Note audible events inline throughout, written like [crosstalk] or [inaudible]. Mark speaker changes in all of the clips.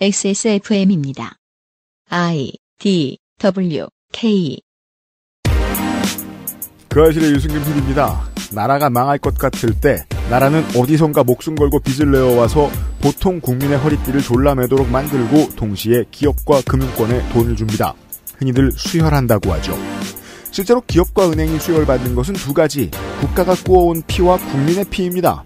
Speaker 1: XSFM입니다. I D W K
Speaker 2: 그 아실의 유승균 PD입니다. 나라가 망할 것 같을 때 나라는 어디선가 목숨 걸고 빚을 내어와서 보통 국민의 허리띠를 졸라매도록 만들고 동시에 기업과 금융권에 돈을 줍니다. 흔히들 수혈한다고 하죠. 실제로 기업과 은행이 수혈받는 것은 두 가지 국가가 꾸어온 피와 국민의 피입니다.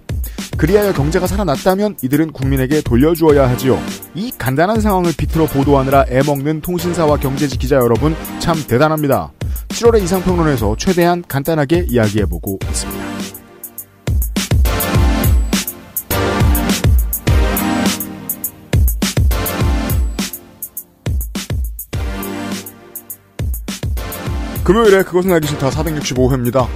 Speaker 2: 그리하여 경제가 살아났다면 이들은 국민에게 돌려주어야 하지요. 이 간단한 상황을 비틀어 보도하느라 애먹는 통신사와 경제지 기자 여러분 참 대단합니다. 7월의 이상평론에서 최대한 간단하게 이야기해보고 있습니다. 금요일에 그것은 알기 싫다 465회입니다.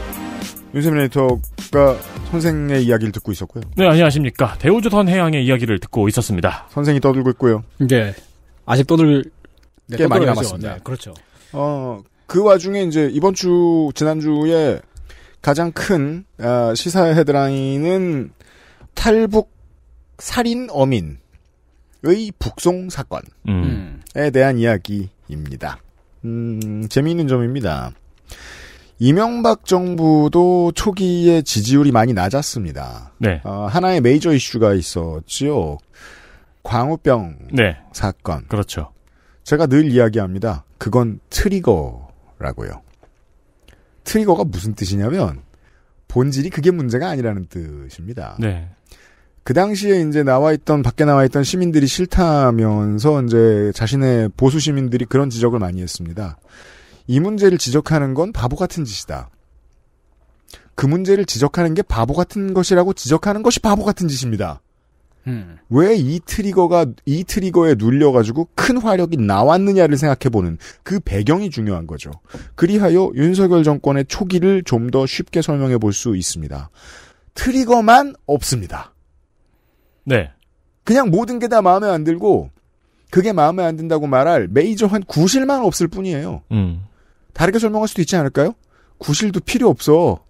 Speaker 2: 윤세민 에디터가 선생의 이야기를 듣고 있었고요.
Speaker 3: 네, 안녕하십니까. 대우조선 해양의 이야기를 듣고 있었습니다. 선생이
Speaker 2: 떠들고 있고요. 네.
Speaker 3: 아직 떠들 네, 꽤 많이 남았습니다. 네,
Speaker 2: 그렇죠. 어, 그 와중에 이제 이번 주 지난주에 가장 큰 어, 아, 시사의 헤드라인은 탈북 살인 어민의 북송 사건에 음. 대한 이야기입니다. 음, 재미있는 점입니다. 이명박 정부도 초기에 지지율이 많이 낮았습니다. 네. 어, 하나의 메이저 이슈가 있었지요. 광우병 네. 사건. 그렇죠. 제가 늘 이야기합니다. 그건 트리거라고요. 트리거가 무슨 뜻이냐면 본질이 그게 문제가 아니라는 뜻입니다. 네. 그 당시에 이제 나와 있던 밖에 나와 있던 시민들이 싫다면서 이제 자신의 보수 시민들이 그런 지적을 많이 했습니다. 이 문제를 지적하는 건 바보 같은 짓이다. 그 문제를 지적하는 게 바보 같은 것이라고 지적하는 것이 바보 같은 짓입니다. 음. 왜이 트리거가 이 트리거에 눌려가지고 큰 화력이 나왔느냐를 생각해보는 그 배경이 중요한 거죠. 그리하여 윤석열 정권의 초기를 좀 더 쉽게 설명해 볼 수 있습니다. 트리거만 없습니다. 네. 그냥 모든 게 다 마음에 안 들고 그게 마음에 안 든다고 말할 메이저 한 구실만 없을 뿐이에요. 음. 다르게 설명할 수도 있지 않을까요? 구실도 필요 없어.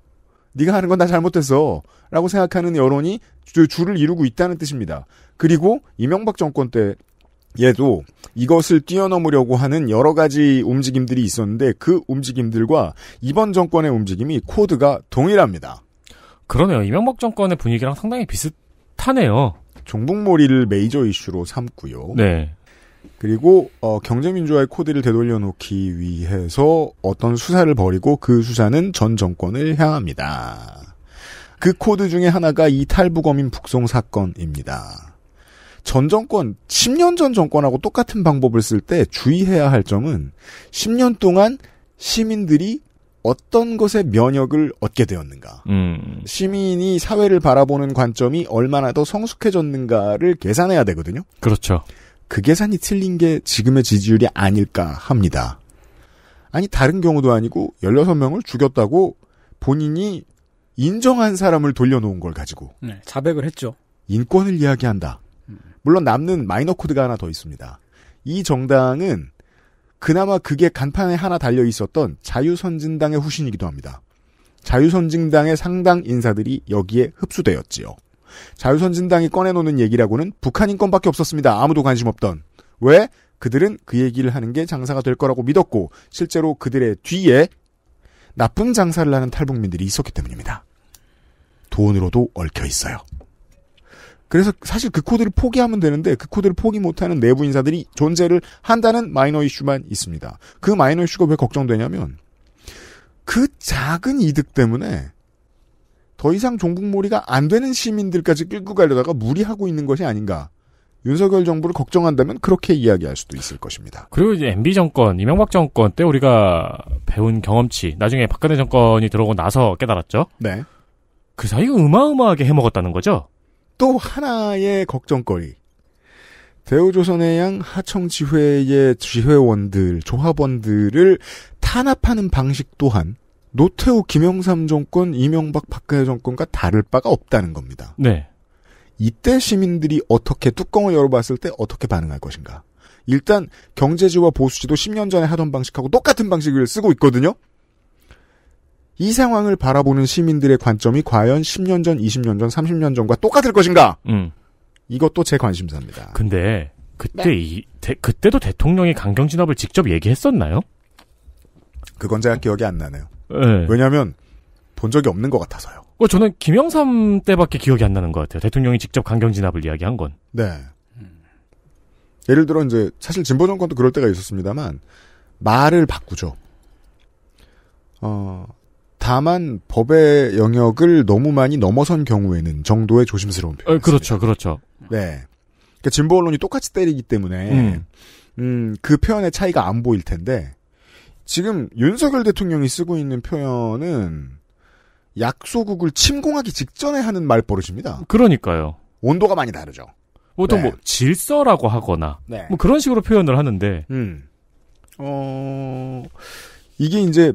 Speaker 2: 네가 하는 건다 잘못됐어. 라고 생각하는 여론이 줄을 이루고 있다는 뜻입니다. 그리고 이명박 정권 때 얘도 이것을 뛰어넘으려고 하는 여러 가지 움직임들이 있었는데 그 움직임들과 이번 정권의 움직임이 코드가 동일합니다. 그러네요. 이명박 정권의 분위기랑 상당히 비슷하네요. 종북몰이를 메이저 이슈로 삼고요. 네. 그리고 어, 경제민주화의 코드를 되돌려 놓기 위해서 어떤 수사를 벌이고 그 수사는 전 정권을 향합니다. 그 코드 중에 하나가 이탈부검인 북송 사건입니다. 전 정권, 10년 전 정권하고 똑같은 방법을 쓸 때 주의해야 할 점은 10년 동안 시민들이 어떤 것에 면역을 얻게 되었는가. 음. 시민이 사회를 바라보는 관점이 얼마나 더 성숙해졌는가를 계산해야 되거든요. 그렇죠. 그 계산이 틀린 게 지금의 지지율이 아닐까 합니다. 아니 다른 경우도 아니고 16명을 죽였다고 본인이 인정한 사람을 돌려놓은 걸 가지고 네, 자백을 했죠. 인권을 이야기한다. 물론 남는 마이너 코드가 하나 더 있습니다. 이 정당은 그나마 그게 간판에 하나 달려 있었던 자유선진당의 후신이기도 합니다. 자유선진당의 상당 인사들이 여기에 흡수되었지요. 자유선진당이 꺼내놓는 얘기라고는 북한 인권밖에 없었습니다. 아무도 관심 없던. 왜? 그들은 그 얘기를 하는 게 장사가 될 거라고 믿었고 실제로 그들의 뒤에 나쁜 장사를 하는 탈북민들이 있었기 때문입니다. 돈으로도 얽혀 있어요. 그래서 사실 그 코드를 포기하면 되는데 그 코드를 포기 못하는 내부 인사들이 존재를 한다는 마이너 이슈만 있습니다. 그 마이너 이슈가 왜 걱정되냐면 그 작은 이득 때문에 더 이상 종북몰이가 안 되는 시민들까지 끌고 가려다가 무리하고 있는 것이 아닌가. 윤석열 정부를 걱정한다면 그렇게 이야기할 수도 있을 것입니다.
Speaker 3: 그리고 이제 MB 정권, 이명박 정권 때 우리가 배운 경험치, 나중에 박근혜 정권이 들어오고 나서 깨달았죠.
Speaker 2: 네. 그 사이 가 어마어마하게 해먹었다는 거죠. 또 하나의 걱정거리. 대우조선해양 하청지회의 지회원들, 조합원들을 탄압하는 방식 또한 노태우 김영삼 정권, 이명박 박근혜 정권과 다를 바가 없다는 겁니다. 네. 이때 시민들이 어떻게 뚜껑을 열어봤을 때 어떻게 반응할 것인가. 일단 경제지와 보수지도 10년 전에 하던 방식하고 똑같은 방식을 쓰고 있거든요. 이 상황을 바라보는 시민들의 관점이 과연 10년 전, 20년 전, 30년 전과 똑같을 것인가? 음. 이것도 제 관심사입니다. 근데 그때 네. 이 대, 그때도 대통령이 강경 진압을 직접 얘기했었나요? 그건 제가 기억이 안 나네요. 네. 예. 왜냐하면 본 적이 없는
Speaker 3: 것 같아서요. 그 저는 김영삼 때밖에 기억이 안 나는 것 같아요. 대통령이 직접 강경 진압을 이야기한 건.
Speaker 2: 네. 예를 들어 이제 사실 진보 정권도 그럴 때가 있었습니다만 말을 바꾸죠. 어, 다만 법의 영역을 너무 많이 넘어선 경우에는 정도의 조심스러운 표현. 어, 그렇죠, 그렇죠. 네. 그러니까 진보 언론이 똑같이 때리기 때문에 음. 음, 그 표현의 차이가 안 보일 텐데 지금 윤석열 대통령이 쓰고 있는 표현은 약소국을 침공하기 직전에 하는 말버릇입니다. 그러니까요. 온도가 많이 다르죠. 보통 네.
Speaker 3: 뭐 질서라고 하거나 네. 뭐
Speaker 2: 그런 식으로 표현을 하는데 음. 어 이게 이제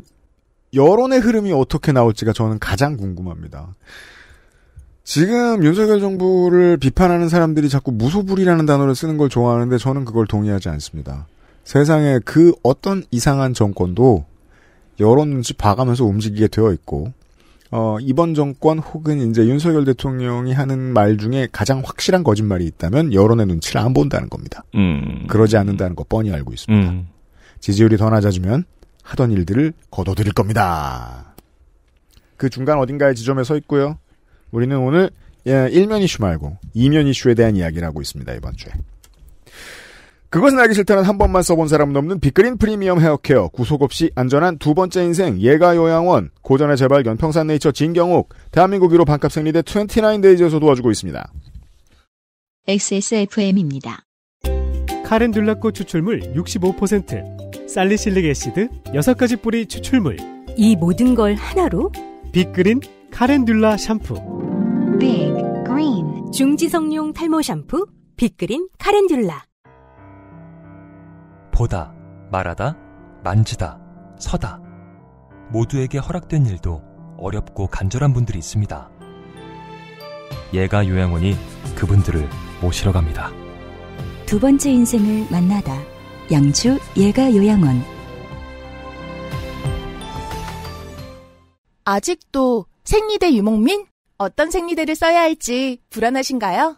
Speaker 2: 여론의 흐름이 어떻게 나올지가 저는 가장 궁금합니다. 지금 윤석열 정부를 비판하는 사람들이 자꾸 무소불위라는 단어를 쓰는 걸 좋아하는데 저는 그걸 동의하지 않습니다. 세상에 그 어떤 이상한 정권도 여론 눈치 봐가면서 움직이게 되어 있고 어, 이번 정권 혹은 이제 윤석열 대통령이 하는 말 중에 가장 확실한 거짓말이 있다면 여론의 눈치를 안 본다는 겁니다. 음. 그러지 않는다는 거 뻔히 알고 있습니다. 음. 지지율이 더 낮아지면 하던 일들을 거둬들일 겁니다. 그 중간 어딘가의 지점에 서 있고요. 우리는 오늘 예, 1면 이슈 말고 2면 이슈에 대한 이야기를 하고 있습니다. 이번 주에. 그것은 알기 싫다는 한 번만 써본 사람 없는 빅그린 프리미엄 헤어케어 구속 없이 안전한 두 번째 인생 예가 요양원 고전의 재발견 평산네이처 진경옥 대한민국 1로 반값 생리대 29데이즈에서 도와주고 있습니다.
Speaker 1: XSFM입니다.
Speaker 4: 카렌듈라꽃 추출물 65% 살리실릭 애시드 6가지 뿌리 추출물 이 모든 걸 하나로 빅그린
Speaker 3: 카렌듈라 샴푸
Speaker 4: 빅그린 중지성용 탈모 샴푸 빅그린 카렌듈라
Speaker 3: 보다, 말하다, 만지다, 서다. 모두에게 허락된 일도 어렵고 간절한 분들이 있습니다. 예가 요양원이 그분들을 모시러 갑니다.
Speaker 4: 두 번째 인생을 만나다. 양주 예가 요양원. 아직도 생리대 유목민? 어떤 생리대를 써야 할지 불안하신가요?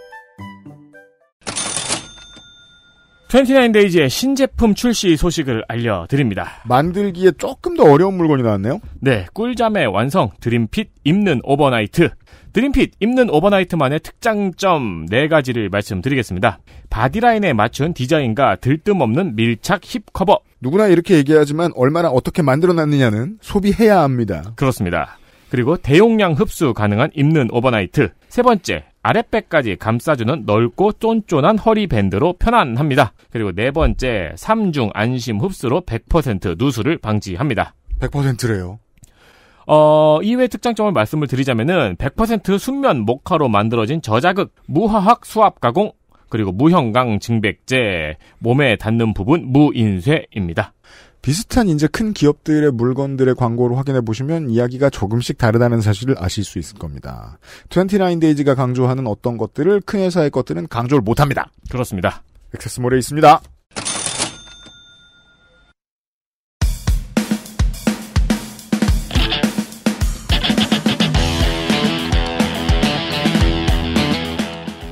Speaker 3: 29데이즈의 신제품 출시 소식을 알려드립니다.
Speaker 2: 만들기에 조금 더 어려운 물건이 나왔네요?
Speaker 3: 네, 꿀잠의 완성, 드림핏 입는 오버나이트. 드림핏 입는 오버나이트만의 특장점 4가지를 말씀드리겠습니다. 바디라인에 맞춘 디자인과 들뜸없는 밀착 힙 커버. 누구나 이렇게 얘기하지만
Speaker 2: 얼마나 어떻게 만들어놨느냐는 소비해야 합니다.
Speaker 3: 그렇습니다. 그리고 대용량 흡수 가능한 입는 오버나이트. 세 번째, 아랫배까지 감싸주는 넓고 쫀쫀한 허리밴드로 편안합니다. 그리고 네 번째, 3중 안심 흡수로 100% 누수를 방지합니다.
Speaker 2: 100%래요.
Speaker 3: 어, 이외 특장점을 말씀을 드리자면은 100% 순면 목화로 만들어진 저자극, 무화학 수압 가공, 그리고
Speaker 2: 무형광 증백제, 몸에 닿는 부분 무인쇄입니다. 비슷한 이제 큰 기업들의 물건들의 광고를 확인해 보시면 이야기가 조금씩 다르다는 사실을 아실 수 있을 겁니다. 29데이즈가 강조하는 어떤 것들을 큰 회사의 것들은 강조를 못 합니다. 그렇습니다. 액세스몰에 있습니다.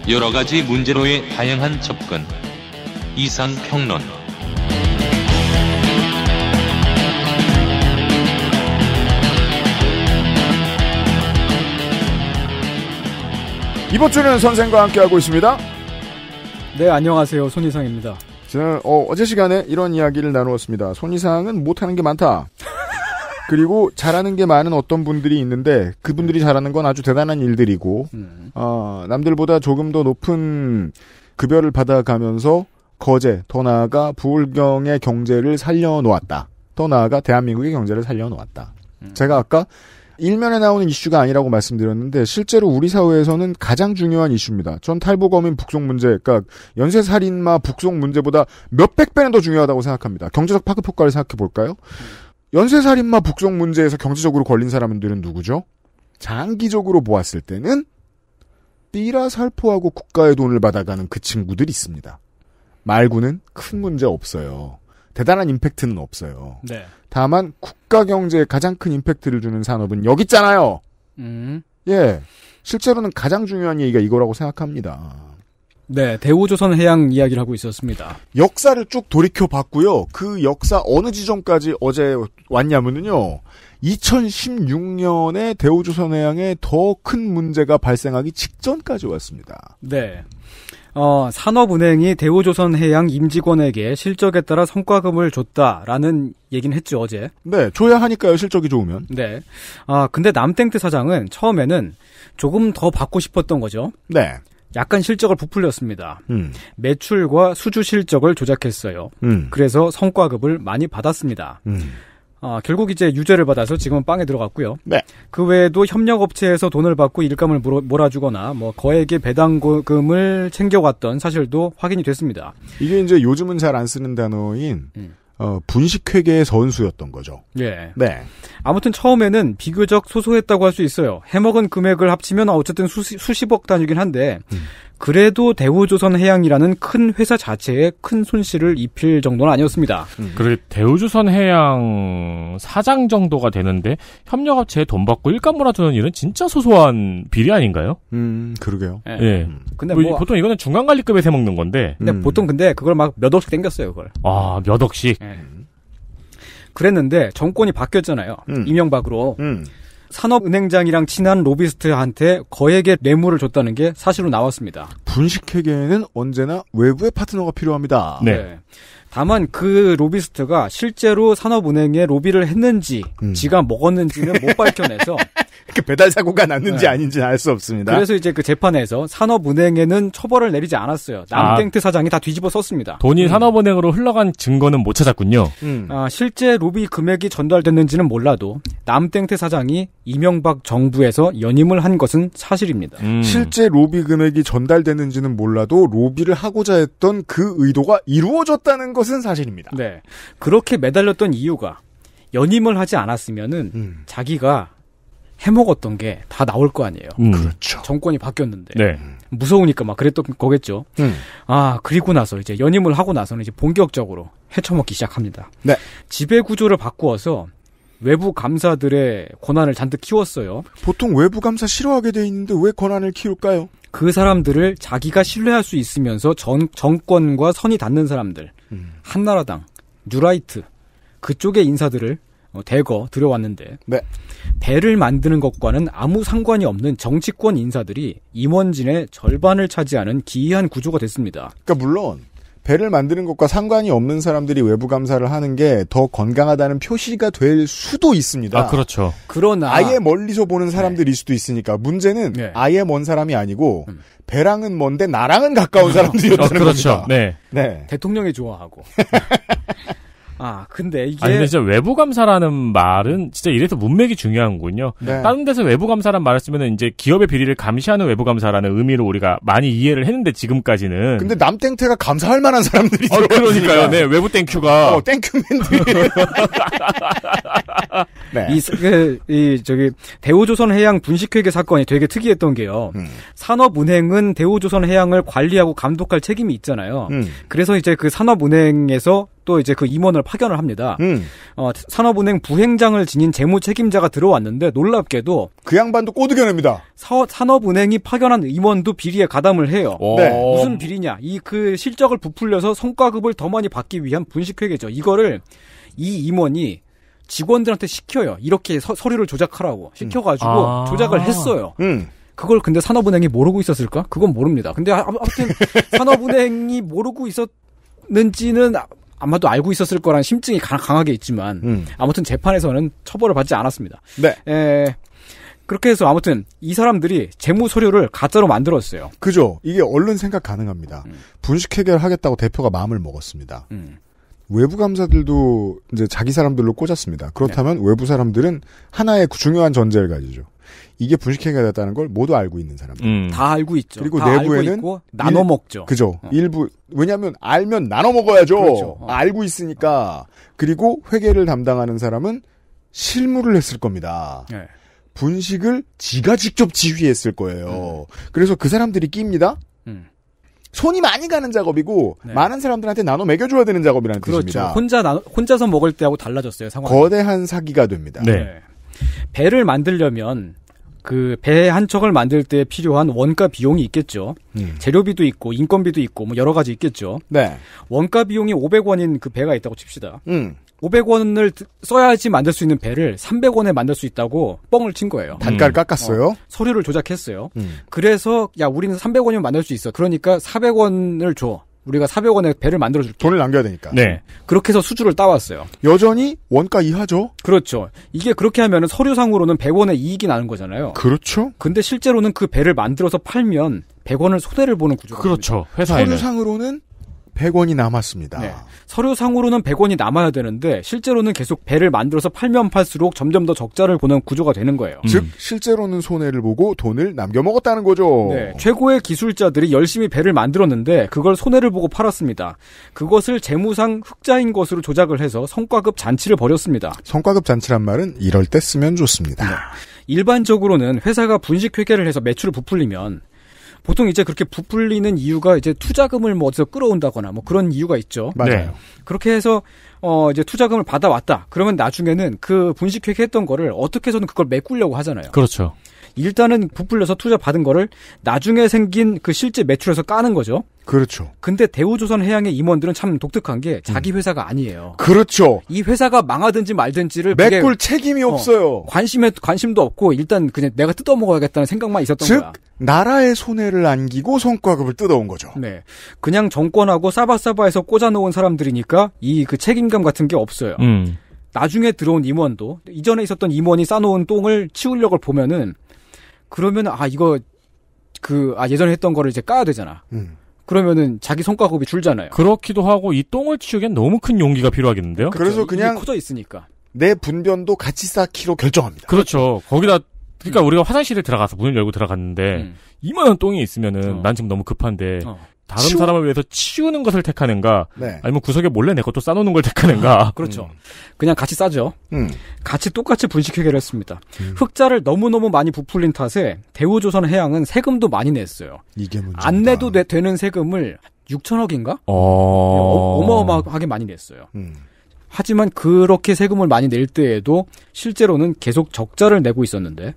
Speaker 3: 여러 가지 문제로의 다양한 접근. 이상 평론.
Speaker 2: 이번 주는 선생과 함께하고 있습니다. 네, 안녕하세요. 손희상입니다. 지난, 어, 어제 시간에 이런 이야기를 나누었습니다. 손희상은 못하는 게 많다. 그리고 잘하는 게 많은 어떤 분들이 있는데 그분들이 잘하는 건 아주 대단한 일들이고 어, 남들보다 조금 더 높은 급여를 받아가면서 거제 더 나아가 부울경의 경제를 살려놓았다. 더 나아가 대한민국의 경제를 살려놓았다. 음. 제가 아까 일면에 나오는 이슈가 아니라고 말씀드렸는데 실제로 우리 사회에서는 가장 중요한 이슈입니다. 전 탈북어민 북송 문제, 그러니까 연쇄 살인마 북송 문제보다 몇백 배는 더 중요하다고 생각합니다. 경제적 파급 효과를 생각해 볼까요? 연쇄 살인마 북송 문제에서 경제적으로 걸린 사람들은 누구죠? 장기적으로 보았을 때는 삐라 살포하고 국가의 돈을 받아가는 그 친구들이 있습니다. 말고는 큰 문제 없어요. 대단한 임팩트는 없어요. 네. 다만 국가 경제에 가장 큰 임팩트를 주는 산업은 여기 있잖아요. 음. 예. 실제로는 가장 중요한 얘기가 이거라고 생각합니다.
Speaker 4: 네, 대우조선 해양 이야기를 하고 있었습니다.
Speaker 2: 역사를 쭉 돌이켜 봤고요. 그 역사 어느 지점까지 어제 왔냐면요 2016년에 대우조선 해양에 더 큰 문제가 발생하기 직전까지 왔습니다.
Speaker 1: 네.
Speaker 4: 어, 산업은행이 대우조선해양 임직원에게 실적에 따라 성과금을 줬다라는 얘기는 했죠 어제. 네, 줘야 하니까요 실적이 좋으면. 네. 아 근데 남땡트 사장은 처음에는 조금 더 받고 싶었던 거죠. 네. 약간 실적을 부풀렸습니다. 음. 매출과 수주 실적을 조작했어요. 음. 그래서 성과급을 많이 받았습니다. 음. 아, 결국 이제 유죄를 받아서 지금은 빵에 들어갔고요. 네. 그 외에도 협력업체에서 돈을 받고 일감을 몰아주거나 뭐 거액의 배당금을 챙겨갔던 사실도
Speaker 2: 확인이 됐습니다. 이게 이제 요즘은 잘 안 쓰는 단어인 음. 어, 분식회계의 선수였던 거죠. 예. 네.
Speaker 4: 아무튼 처음에는 비교적 소소했다고 할 수 있어요. 해먹은 금액을 합치면 어쨌든 수시, 수십억 단위긴 한데 음. 그래도 대우조선해양이라는
Speaker 3: 큰 회사 자체에 큰 손실을 입힐 정도는 아니었습니다. 음. 음. 그래 대우조선해양 사장 정도가 되는데 협력업체에 돈 받고 일감 몰아주는 일은 진짜 소소한 비리 아닌가요? 음 그러게요. 예. 네. 음. 근데 뭐, 뭐, 보통 이거는 중간 관리급에 서 먹는 건데. 근데 음. 보통
Speaker 4: 근데 그걸 막 몇 억씩 땡겼어요 그걸.
Speaker 3: 아몇 억씩. 네.
Speaker 4: 그랬는데 정권이 바뀌었잖아요. 음. 이명박으로. 음. 산업은행장이랑 친한 로비스트한테 거액의 뇌물을 줬다는 게 사실로 나왔습니다.
Speaker 2: 분식회계에는 언제나
Speaker 4: 외부의 파트너가 필요합니다. 네. 네. 다만 그 로비스트가 실제로 산업은행에 로비를 했는지 음. 지가 먹었는지는 못 [laughs] 밝혀내서 그 배달 사고가 났는지 네.
Speaker 2: 아닌지 알 수 없습니다. 그래서
Speaker 4: 이제 그 재판에서 산업은행에는 처벌을 내리지 않았어요. 남땡트 아, 사장이 다 뒤집어 썼습니다. 돈이 음.
Speaker 3: 산업은행으로 흘러간 증거는 못 찾았군요.
Speaker 4: 음. 아, 실제 로비 금액이 전달됐는지는 몰라도 남땡트 사장이 이명박 정부에서 연임을
Speaker 2: 한 것은 사실입니다. 음. 실제 로비 금액이 전달됐는지는 몰라도 로비를 하고자 했던 그 의도가 이루어졌다는 것은 사실입니다.
Speaker 4: 네. 그렇게 매달렸던 이유가 연임을 하지 않았으면은 음. 자기가 해먹었던 게 다 나올 거 아니에요.
Speaker 3: 음. 그렇죠.
Speaker 4: 정권이 바뀌었는데. 네. 무서우니까 막 그랬던 거겠죠. 음. 아, 그리고 나서 이제 연임을 하고 나서는 이제 본격적으로 헤쳐먹기 시작합니다. 네. 지배 구조를 바꾸어서 외부 감사들의 권한을 잔뜩 키웠어요. 보통 외부 감사 싫어하게 돼 있는데 왜 권한을 키울까요? 그 사람들을 자기가 신뢰할 수 있으면서 전, 정권과 선이 닿는 사람들, 음. 한나라당, 뉴라이트, 그쪽의 인사들을 어, 대거 들어왔는데 네. 배를 만드는 것과는 아무 상관이 없는 정치권 인사들이 임원진의 절반을 차지하는 기이한 구조가 됐습니다.
Speaker 2: 그러니까 물론 배를 만드는 것과 상관이 없는 사람들이 외부 감사를 하는 게 더 건강하다는 표시가 될 수도 있습니다. 아, 그렇죠. 그러나 아예 멀리서 보는 사람들일 네. 수도 있으니까 문제는 네. 아예 먼 사람이 아니고 음. 배랑은 먼데 나랑은 가까운 어, 사람들이었다는 어, 그렇죠. 겁니다. 네. 네.
Speaker 4: 대통령이 좋아하고 [laughs] 아, 근데 이게. 아 근데 진짜
Speaker 3: 외부 감사라는 말은 진짜 이래서 문맥이 중요한군요. 네. 다른 데서 외부 감사란 말을 쓰면 이제 기업의 비리를 감시하는 외부 감사라는 의미로 우리가 많이 이해를 했는데 지금까지는. 근데
Speaker 2: 남땡태가 감사할 만한 사람들이 어, 그러니까요. 그러니까. 네,
Speaker 3: 외부 땡큐가. 어,
Speaker 2: 땡큐맨들이.
Speaker 4: [laughs] 네. 이, 그, 이, 저기, 대우조선 해양 분식회계 사건이 되게 특이했던 게요. 음. 산업은행은 대우조선 해양을 관리하고 감독할 책임이 있잖아요. 음. 그래서 이제 그 산업은행에서 또 이제 그 임원을 파견을 합니다. 음. 어, 산업은행 부행장을 지닌 재무 책임자가 들어왔는데 놀랍게도 그 양반도 꼬드겨냅니다. 산업은행이 파견한 임원도 비리에 가담을 해요. 네. 무슨 비리냐? 이 그 실적을 부풀려서 성과급을 더 많이 받기 위한 분식회계죠. 이거를 이 임원이 직원들한테 시켜요. 이렇게 서, 류를 조작하라고 시켜가지고 음. 아. 조작을 했어요. 음. 그걸 근데 산업은행이 모르고 있었을까? 그건 모릅니다. 근데 아무튼 [laughs] 산업은행이 모르고 있었는지는 아마도 알고 있었을 거란 심증이 강하게 있지만
Speaker 2: 음. 아무튼 재판에서는 처벌을 받지 않았습니다.
Speaker 4: 네. 에, 예. 그렇게 해서 아무튼 이 사람들이 재무 서류를 가짜로 만들었어요.
Speaker 2: 그죠. 이게 얼른 생각 가능합니다. 음. 분식 해결하겠다고 대표가 마음을 먹었습니다. 음. 외부 감사들도 이제 자기 사람들로 꽂았습니다. 그렇다면 네. 외부 사람들은 하나의 중요한 전제를 가지죠. 이게 분식회계가 됐다는 걸 모두 알고 있는 사람. 음. 다 알고 있죠. 그리고 내부에는 나눠 먹죠. 그죠. 어. 일부 왜냐하면 알면 나눠 먹어야죠. 그렇죠. 어. 알고 있으니까. 그리고 회계를 담당하는 사람은 실무를 했을 겁니다. 네. 분식을 지가 직접 지휘했을 거예요. 음. 그래서 그 사람들이 끼입니다. 음. 손이 많이 가는 작업이고 네. 많은 사람들한테 나눠 먹여줘야 되는 작업이라는 그렇죠. 뜻입니다. 혼자
Speaker 4: 나 혼자서 먹을 때하고 달라졌어요 상황. 거대한
Speaker 2: 사기가 됩니다. 네. 예. 배를 만들려면 그배한
Speaker 4: 척을 만들 때 필요한 원가 비용이 있겠죠. 음. 재료비도 있고 인건비도 있고 뭐 여러 가지 있겠죠. 네. 원가 비용이 500원인 그 배가 있다고 칩시다. 음. 500원을 써야지 만들 수 있는 배를 300원에 만들 수 있다고 뻥을 친 거예요. 음. 단가를
Speaker 2: 깎았어요? 어,
Speaker 4: 서류를 조작했어요. 음. 그래서 야 우리는 300원이면 만들 수 있어. 그러니까 400원을 줘. 우리가 400원에 배를 만들어줄 돈을 남겨야 되니까. 네. 그렇게 해서 수주를 따왔어요. 여전히 원가 이하죠? 그렇죠. 이게 그렇게 하면 서류상으로는 100원의 이익이 나는 거잖아요. 그렇죠. 근데 실제로는 그 배를 만들어서 팔면 100원을 손해를 보는 구조가 그렇죠. 회사에
Speaker 2: 서류상으로는 100원이 남았습니다.
Speaker 4: 네. 서류상으로는 100원이 남아야 되는데 실제로는 계속 배를 만들어서 팔면 팔수록 점점 더 적자를 보는 구조가 되는 거예요. 음. 즉
Speaker 2: 실제로는 손해를 보고 돈을 남겨 먹었다는 거죠. 네.
Speaker 4: 최고의 기술자들이 열심히 배를 만들었는데 그걸 손해를 보고 팔았습니다. 그것을 재무상 흑자인 것으로 조작을 해서 성과급 잔치를 벌였습니다.
Speaker 2: 성과급 잔치란 말은 이럴 때 쓰면 좋습니다. 네.
Speaker 4: 일반적으로는 회사가 분식회계를 해서 매출을 부풀리면 보통 이제 그렇게 부풀리는 이유가 이제 투자금을 뭐 어디서 끌어온다거나 뭐 그런 이유가 있죠. 맞아요. 네. 그렇게 해서 어 이제 투자금을 받아왔다. 그러면 나중에는 그 분식회계 했던 거를 어떻게 해서든 그걸 메꾸려고 하잖아요. 그렇죠. 일단은 부풀려서 투자 받은 거를 나중에 생긴 그 실제 매출에서 까는 거죠. 그렇죠. 근데 대우조선 해양의 임원들은 참 독특한 게 자기 음. 회사가 아니에요.
Speaker 2: 그렇죠.
Speaker 4: 이 회사가 망하든지 말든지를 메꿀 책임이 어, 없어요. 관심에 관심도 없고 일단 그냥 내가 뜯어 먹어야겠다는 생각만 있었던 즉, 거야. 즉 나라의
Speaker 2: 손해를 안기고 손과급을 뜯어온 거죠. 네.
Speaker 4: 그냥 정권하고 사바사바해서 꽂아놓은 사람들이니까 이 그 책임감 같은 게 없어요. 음. 나중에 들어온 임원도 이전에 있었던 임원이 싸놓은 똥을 치우려고 보면은 그러면 아 이거 그 아 예전에 했던 거를 이제 까야 되잖아. 음. 그러면은 자기 손가락이
Speaker 3: 줄잖아요. 그렇기도 하고 이 똥을 치우기엔 너무 큰 용기가 필요하겠는데요. 그래서 그냥
Speaker 4: 커져 있으니까
Speaker 3: 내 분변도 같이 쌓기로 결정합니다. 그렇죠. 거기다 그러니까 음. 우리가 화장실에 들어가서 문을 열고 들어갔는데 음. 이만한 똥이 있으면은 어. 난 지금 너무 급한데 어. 다른 치우... 사람을 위해서 치우는 것을 택하는가, 네. 아니면 구석에 몰래 내 것도 싸놓는 걸 택하는가. 아, 그렇죠. 음. 그냥 같이
Speaker 4: 싸죠. 음. 같이 똑같이 분식회계를 했습니다. 음. 흑자를 너무너무 많이 부풀린 탓에 대우조선해양은 세금도 많이 냈어요. 이게 안 내도 되, 는 세금을 6천억인가?
Speaker 1: 어... 어
Speaker 4: 마어마하게 많이 냈어요. 음. 하지만 그렇게 세금을 많이 낼 때에도 실제로는 계속 적자를 내고 있었는데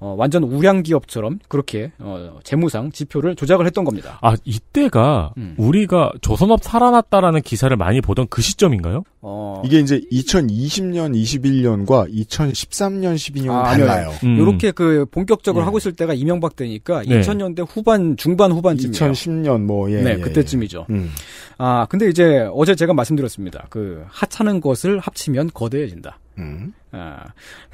Speaker 4: 어, 완전 우량 기업처럼 그렇게 어, 재무상 지표를 조작을 했던
Speaker 3: 겁니다. 아 이때가 음. 우리가 조선업 살아났다라는 기사를 많이 보던 그 시점인가요?
Speaker 2: 어... 이게 이제 2020년 21년과 2013년 12년 아, 달라요. 이렇게 음. 그 본격적으로 예. 하고 있을
Speaker 4: 때가 이명박 때니까 네.
Speaker 2: 2000년대 후반 중반 후반쯤이에요. 2010년 뭐 예, 네 예, 그때쯤이죠. 예. 음.
Speaker 4: 아 근데 이제 어제 제가 말씀드렸습니다. 그 하찮은 것을 합치면 거대해진다. 음. 아,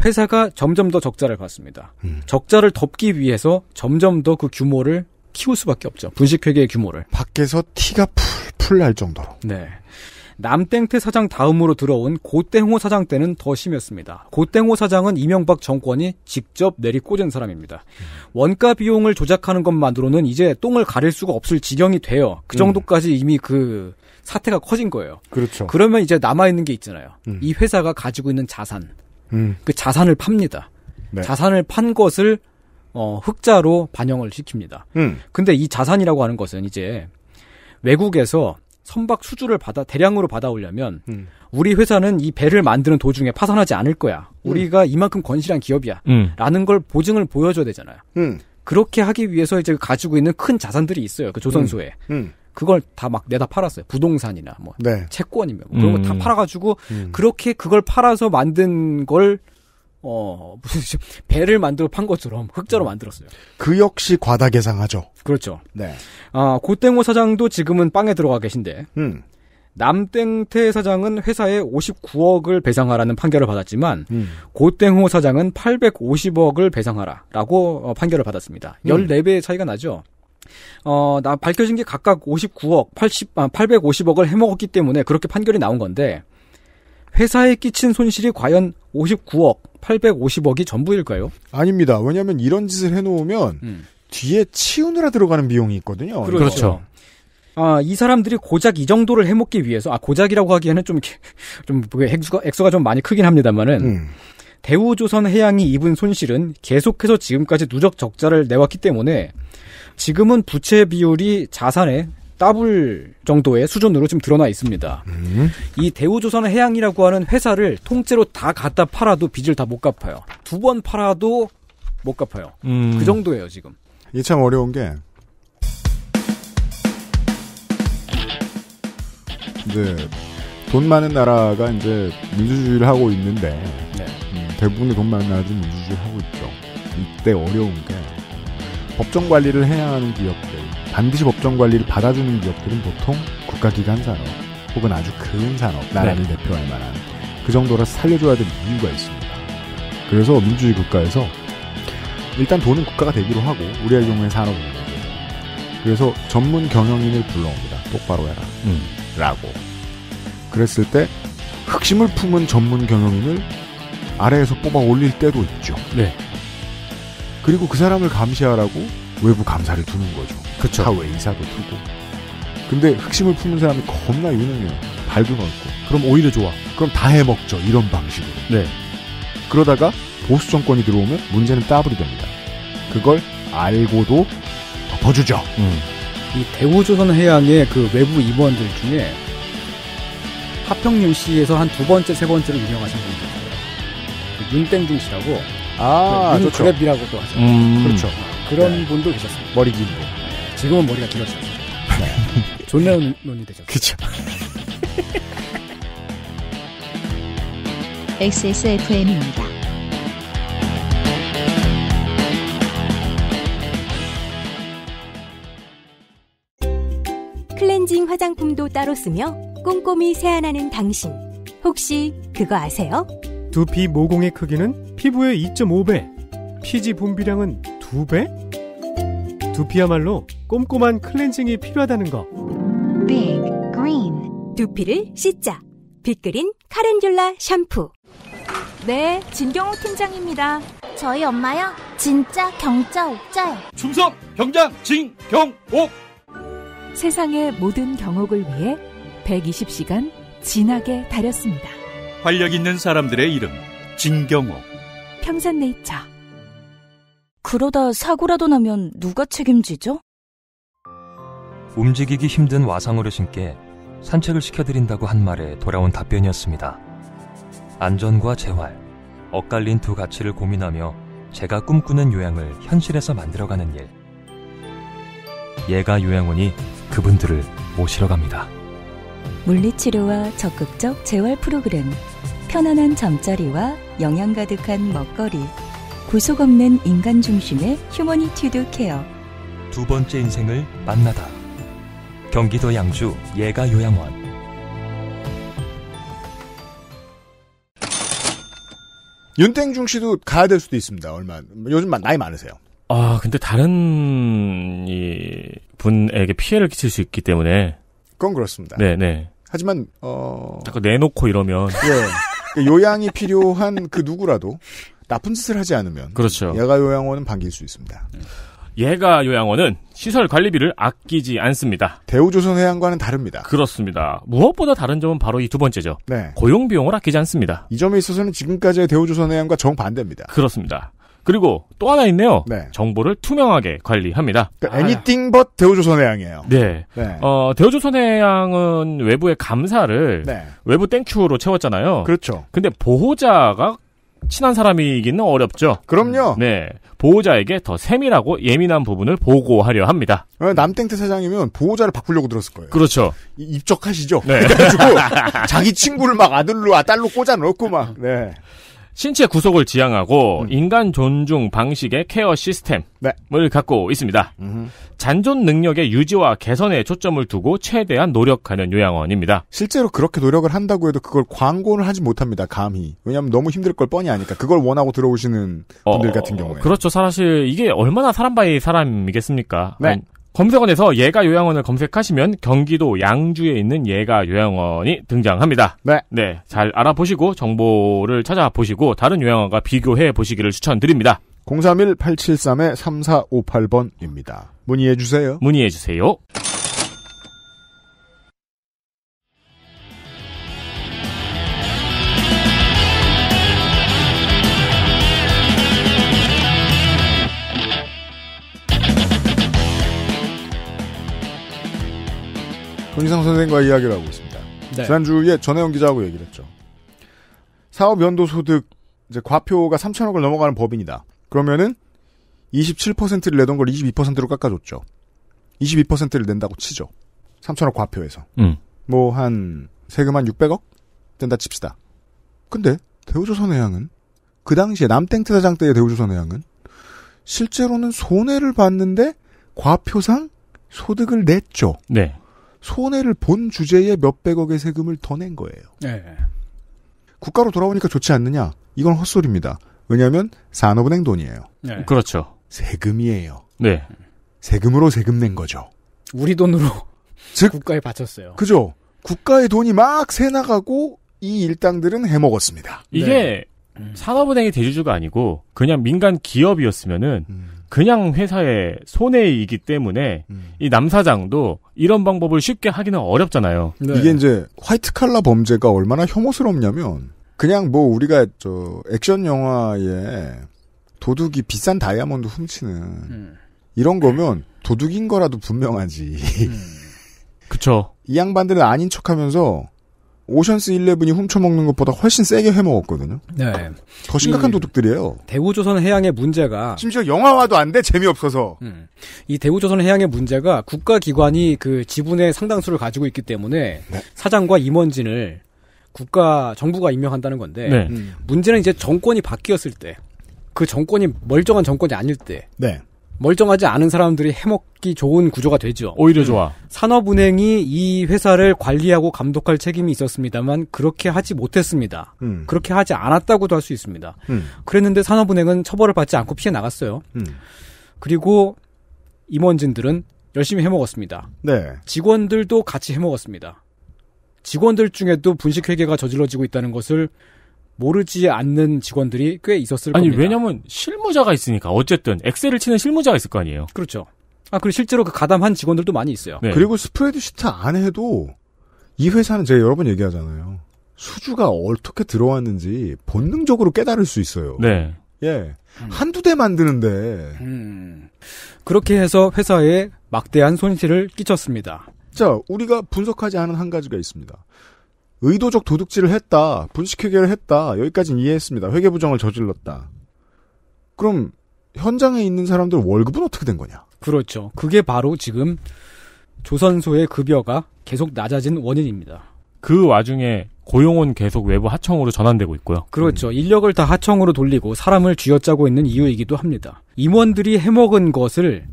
Speaker 4: 회사가 점점 더 적자를 봤습니다. 음. 적자를 덮기 위해서 점점 더 그 규모를 키울 수밖에 없죠. 분식회계의 규모를. 밖에서 티가 풀풀 날 정도로. 네. 남땡태 사장 다음으로 들어온 고땡호 사장 때는 더 심했습니다. 고땡호 사장은 이명박 정권이 직접 내리꽂은 사람입니다. 원가 비용을 조작하는 것만으로는 이제 똥을 가릴 수가 없을 지경이 돼요. 그 음. 정도까지 이미 그 사태가 커진 거예요. 그렇죠. 그러면 이제 남아있는 게 있잖아요. 음. 이 회사가 가지고 있는 자산. 음. 그 자산을 팝니다. 네. 자산을 판 것을 어, 흑자로 반영을 시킵니다. 음. 근데 이 자산이라고 하는 것은 이제 외국에서 선박 수주를 받아 대량으로 받아오려면 음. 우리 회사는 이 배를 만드는 도중에 파산하지 않을 거야. 음. 우리가 이만큼 건실한 기업이야.라는 음. 걸 보증을 보여줘야 되잖아요. 음. 그렇게 하기 위해서 이제 가지고 있는 큰 자산들이 있어요. 그 조선소에. 음. 그걸 다 막 내다 팔았어요. 부동산이나 뭐 네. 채권이면 뭐 그런 거 다 팔아가지고 그렇게 그걸 팔아서 만든 걸 어, 무슨, 배를 만들어 판 것처럼 흑자로 음. 만들었어요. 그 역시 과다 계상하죠. 그렇죠. 네. 아, 고땡호 사장도 지금은 빵에 들어가 계신데, 음. 남땡태 사장은 회사에 59억을 배상하라는 판결을 받았지만 음. 고땡호 사장은 850억을 배상하라라고 어, 판결을 받았습니다. 14배의 음. 차이가 나죠. 어, 나 밝혀진 게 각각 59억, 80, 아, 850억을 해먹었기 때문에 그렇게 판결이 나온 건데 회사에 끼친 손실이
Speaker 2: 과연 59억 850억이 전부일까요? 아닙니다. 왜냐하면 이런 짓을 해놓으면 음. 뒤에 치우느라 들어가는 비용이 있거든요. 그렇죠. 그렇죠. 아, 이
Speaker 4: 사람들이 고작 이 정도를 해먹기 위해서, 아, 고작이라고 하기에는 좀, 좀, 그 액수가, 액수가 좀 많이 크긴 합니다만은, 음. 대우조선 해양이 입은 손실은 계속해서 지금까지 누적 적자를 내왔기 때문에, 지금은 부채 비율이 자산의 더블 정도의 수준으로 지금 드러나 있습니다. 음. 이 대우조선 해양이라고 하는 회사를 통째로 다 갖다 팔아도 빚을 다 못 갚아요. 두 번 팔아도 못 갚아요. 음. 그 정도예요, 지금.
Speaker 2: 이 참 어려운 게 이제 돈 많은 나라가 이제 민주주의를 하고 있는데 네. 음, 대부분의 돈 많은 나라들이 민주주의를 하고 있죠. 이때 어려운 게 법정 관리를 해야 하는 기업들 반드시 법정 관리를 받아주는 기업들은 보통 국가기관 산업 혹은 아주 큰 산업, 나라를 네. 대표할 만한 그정도라 살려줘야 될 이유가 있습니다. 그래서 민주주의 국가에서 일단 돈은 국가가 되기로 하고 우리의 경우에 산업은 그래서 전문 경영인을 불러옵니다. 똑바로 해라. 음. 라고. 그랬을 때 흑심을 품은 전문 경영인을 아래에서 뽑아 올릴 때도 있죠. 네. 그리고 그 사람을 감시하라고 외부 감사를 두는 거죠. 그쵸. 사회이사도 두고. 근데 흑심을 품은 사람이 겁나 유능해요. 발도 넓고. 그럼 오히려 좋아. 그럼 다 해먹죠. 이런 방식으로. 네. 그러다가 보수 정권이 들어오면 문제는 따블이 됩니다. 그걸 알고도 덮어주죠. 음. 이 대우조선 해양의 그 외부
Speaker 4: 임원들 중에 하평윤 씨에서 한 두 번째, 세 번째로 유명하신 분이 계세요. 그 윤땡중 씨라고. 아, 그 윤그랩이라고도 하죠. 음. 그렇죠. 그런 네. 분도 계셨습니다. 머리 긴 분. 지금은 머리가 길어졌어요. 네. 존나
Speaker 1: 논의되죠. 그쵸. XSFM입니다. 클렌징
Speaker 4: 화장품도 따로 쓰며 꼼꼼히 세안하는 당신. 혹시 그거 아세요? 두피 모공의 크기는 피부의 2.5배, 피지 분비량은 2배? 두피야말로 꼼꼼한 클렌징이 필요하다는 거. Big Green 두피를 씻자. 빅그린 카렌듈라 샴푸.
Speaker 1: 네, 진경호 팀장입니다. 저희 엄마요. 진짜 경자 옥자요.
Speaker 2: 충성 경장 진경옥. 세상의 모든
Speaker 4: 경옥을 위해 120시간 진하게 다렸습니다.
Speaker 3: 활력 있는 사람들의 이름 진경옥.
Speaker 4: 평산네이처. 그러다 사고라도 나면 누가 책임지죠?
Speaker 3: 움직이기 힘든 와상 어르신께 산책을 시켜드린다고 한 말에 돌아온 답변이었습니다. 안전과 재활, 엇갈린 두 가치를 고민하며 제가 꿈꾸는 요양을 현실에서 만들어가는 일. 얘가 요양원이 그분들을 모시러 갑니다.
Speaker 4: 물리치료와 적극적 재활 프로그램, 편안한 잠자리와 영양 가득한 먹거리, 구속 없는 인간 중심의
Speaker 3: 휴머니티드 케어. 두 번째 인생을 만나다. 경기도 양주
Speaker 2: 예가요양원 윤땡중 씨도 가야 될 수도 있습니다. 얼마 요즘 나이 많으세요. 아
Speaker 3: 근데 다른 이 분에게 피해를 끼칠 수 있기 때문에 그건 그렇습니다. 네네. 네. 하지만 어 자꾸 내놓고 이러면 예
Speaker 2: 그러니까 요양이 필요한 그 누구라도 나쁜 짓을 하지 않으면 그렇죠. 예가 요양원은 반길 수 있습니다.
Speaker 3: 예가 요양원은 시설 관리비를 아끼지 않습니다. 대우조선해양과는 다릅니다. 그렇습니다. 무엇보다 다른 점은 바로 이 두 번째죠. 네. 고용 비용을 아끼지 않습니다. 이 점에 있어서는 지금까지의 대우조선해양과 정반대입니다. 그렇습니다. 그리고 또 하나 있네요. 네. 정보를 투명하게 관리합니다. 그러니까
Speaker 2: anything but 대우조선해양이에요.
Speaker 3: 네. 네. 어, 대우조선해양은 외부의 감사를 네. 외부 땡큐로 채웠잖아요. 그렇죠. 근데 보호자가 친한 사람이기는 어렵죠. 그럼요. 음, 네. 보호자에게 더 세밀하고
Speaker 2: 예민한 부분을 보고하려 합니다. 남땡트 사장이면 보호자를 바꾸려고 들었을 거예요. 그렇죠. 이, 입적하시죠. 네. [laughs] 그래가지고 자기 친구를 막 아들로, 아, 딸로 꽂아 넣고 막, 네.
Speaker 3: 신체 구속을 지향하고 음. 인간 존중 방식의 케어 시스템을 네. 갖고 있습니다. 음흠. 잔존 능력의 유지와 개선에 초점을 두고 최대한 노력하는 요양원입니다.
Speaker 2: 실제로 그렇게 노력을 한다고 해도 그걸 광고를 하지 못합니다. 감히. 왜냐하면 너무 힘들 걸 뻔히 아니까. 그걸 원하고 들어오시는 분들 어, 같은 경우에.
Speaker 3: 그렇죠. 사실 이게 얼마나 사람 바이 사람이겠습니까? 네. 아니, 검색원에서 예가 요양원을 검색하시면 경기도 양주에 있는 예가 요양원이 등장합니다. 네. 네. 잘 알아보시고 정보를 찾아보시고 다른 요양원과 비교해 보시기를 추천드립니다.
Speaker 2: 031-873-3458번입니다. 문의해 주세요. 문의해 주세요. 권기상 선생과 이야기를 하고 있습니다. 네. 지난주에 전혜영 기자하고 얘기를 했죠. 사업 연도 소득 이제 과표가 3천억을 넘어가는 법인이다. 그러면은 27%를 내던 걸 22%로 깎아줬죠. 22%를 낸다고 치죠. 3천억 과표에서. 음. 뭐한 세금 한 600억 된다 칩시다. 근데 대우조선해양은 그 당시에 남땡트 사장 때의 대우조선해양은 실제로는 손해를 봤는데 과표상 소득을 냈죠. 네. 손해를 본 주제에 몇백억의 세금을 더 낸 거예요. 네. 국가로 돌아오니까 좋지 않느냐? 이건 헛소리입니다. 왜냐하면 산업은행 돈이에요. 네. 그렇죠. 세금이에요. 네. 세금으로 세금 낸 거죠.
Speaker 4: 우리 돈으로 [laughs] 즉 국가에 바쳤어요.
Speaker 2: 그죠? 국가의 돈이 막새 나가고 이 일당들은 해먹었습니다.
Speaker 3: 이게 네. 산업은행이 대주주가 아니고 그냥 민간 기업이었으면은 음. 그냥 회사의 손해이기 때문에 음. 이 남사장도 이런 방법을 쉽게 하기는
Speaker 2: 어렵잖아요. 네. 이게 이제 화이트 칼라 범죄가 얼마나 혐오스럽냐면 그냥 뭐 우리가 저 액션 영화에 도둑이 비싼 다이아몬드 훔치는 음. 이런 거면 도둑인 거라도 분명하지. 음. [laughs] 그쵸. 이 양반들은 아닌 척하면서 오션스 일레븐이 훔쳐먹는 것보다 훨씬 세게 해먹었거든요. 네. 더 심각한 도둑들이에요.
Speaker 4: 대우조선 해양의 문제가 심지어 영화화도 안 돼 재미없어서. 음. 이 대우조선 해양의 문제가 국가기관이 그 지분의 상당수를 가지고 있기 때문에 네. 사장과 임원진을 국가 정부가 임명한다는 건데 네. 음. 문제는 이제 정권이 바뀌었을 때 그 정권이 멀쩡한 정권이 아닐 때. 네. 멀쩡하지 않은 사람들이 해먹기 좋은 구조가 되죠. 오히려 좋아. 음. 산업은행이 이 회사를 관리하고 감독할 책임이 있었습니다만 그렇게 하지 못했습니다. 음. 그렇게 하지 않았다고도 할 수 있습니다. 음. 그랬는데 산업은행은 처벌을 받지 않고 피해 나갔어요. 음. 그리고 임원진들은 열심히 해먹었습니다. 네. 직원들도 같이 해먹었습니다. 직원들 중에도 분식회계가 저질러지고 있다는 것을 모르지 않는 직원들이 꽤 있었을 아니, 겁니다. 아니
Speaker 3: 왜냐면 실무자가 있으니까 어쨌든 엑셀을 치는 실무자가
Speaker 2: 있을 거 아니에요.
Speaker 4: 그렇죠. 아 그리고 실제로 그 가담한 직원들도 많이 있어요.
Speaker 2: 네. 그리고 스프레드시트 안 해도 이 회사는 제가 여러 번 얘기하잖아요. 수주가 어떻게 들어왔는지 본능적으로 깨달을 수 있어요. 네. 예. 음. 한두 대 만드는데. 음. 그렇게 해서 회사에 막대한 손실을 끼쳤습니다. 자, 우리가 분석하지 않은 한 가지가 있습니다. 의도적 도둑질을 했다. 분식회계를 했다. 여기까지는 이해했습니다. 회계부정을 저질렀다. 그럼 현장에 있는 사람들 월급은 어떻게 된 거냐? 그렇죠. 그게 바로 지금 조선소의 급여가 계속
Speaker 4: 낮아진 원인입니다. 그 와중에
Speaker 3: 고용은 계속 외부 하청으로 전환되고 있고요.
Speaker 4: 그렇죠. 인력을 다 하청으로 돌리고 사람을 쥐어짜고 있는 이유이기도 합니다. 임원들이 해먹은 것을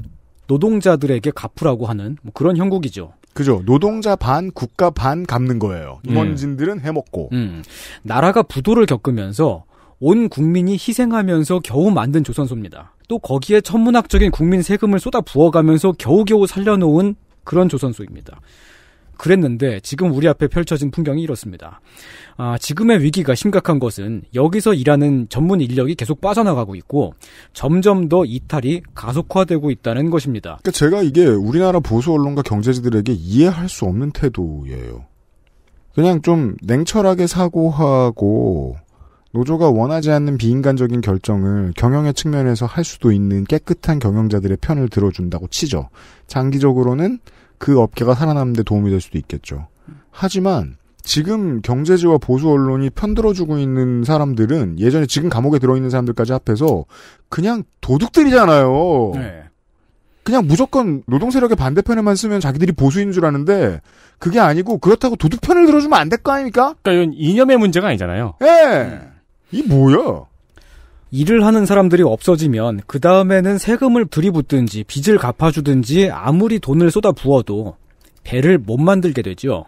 Speaker 4: 노동자들에게 갚으라고 하는 뭐 그런 형국이죠. 그죠. 노동자 반, 국가 반 갚는 거예요. 음. 임원진들은 해먹고. 음. 나라가 부도를 겪으면서 온 국민이 희생하면서 겨우 만든 조선소입니다. 또 거기에 천문학적인 국민 세금을 쏟아 부어가면서 겨우겨우 살려놓은 그런 조선소입니다. 그랬는데 지금 우리 앞에 펼쳐진 풍경이 이렇습니다. 아, 지금의 위기가 심각한 것은 여기서 일하는 전문 인력이 계속 빠져나가고 있고 점점 더 이탈이 가속화되고 있다는 것입니다.
Speaker 2: 그러니까 제가 이게 우리나라 보수 언론과 경제지들에게 이해할 수 없는 태도예요. 그냥 좀 냉철하게 사고하고 노조가 원하지 않는 비인간적인 결정을 경영의 측면에서 할 수도 있는 깨끗한 경영자들의 편을 들어준다고 치죠. 장기적으로는 그 업계가 살아남는 데 도움이 될 수도 있겠죠. 하지만 지금 경제지와 보수 언론이 편들어주고 있는 사람들은 예전에 지금 감옥에 들어있는 사람들까지 합해서 그냥 도둑들이잖아요. 네. 그냥 무조건 노동 세력의 반대편에만 쓰면 자기들이 보수인 줄 아는데 그게 아니고 그렇다고 도둑 편을 들어주면 안 될 거 아닙니까? 그러니까 이건 이념의 문제가 아니잖아요. 예. 네.
Speaker 4: 이 뭐야? 일을 하는 사람들이 없어지면 그 다음에는 세금을 들이붓든지 빚을 갚아주든지 아무리 돈을 쏟아 부어도 배를 못 만들게 되죠.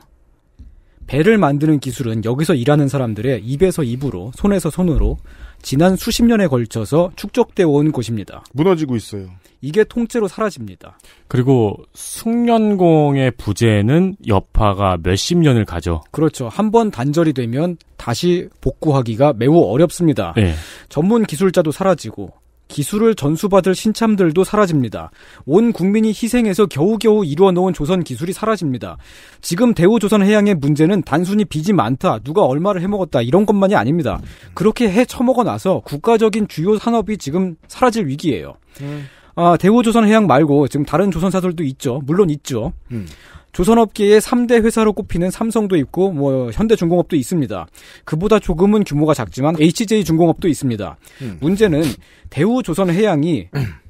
Speaker 4: 배를 만드는 기술은 여기서 일하는 사람들의 입에서 입으로, 손에서 손으로 지난 수십 년에 걸쳐서 축적되어 온곳입니다 무너지고 있어요. 이게 통째로 사라집니다.
Speaker 3: 그리고 숙련공의 부재는 여파가 몇십 년을 가죠.
Speaker 4: 그렇죠. 한 번 단절이 되면 다시 복구하기가 매우 어렵습니다. 네. 전문 기술자도 사라지고 기술을 전수받을 신참들도 사라집니다. 온 국민이 희생해서 겨우겨우 이루어 놓은 조선 기술이 사라집니다. 지금 대우조선 해양의 문제는 단순히 빚이 많다, 누가 얼마를 해먹었다 이런 것만이 아닙니다. 그렇게 해쳐먹어 나서 국가적인 주요 산업이 지금 사라질 위기예요. 음. 아, 대우조선 해양 말고 지금 다른 조선사들도 있죠. 물론 있죠. 음. 조선업계의 3대 회사로 꼽히는 삼성도 있고 뭐 현대중공업도 있습니다. 그보다 조금은 규모가 작지만 HJ중공업도 있습니다. 음. 문제는 대우조선해양이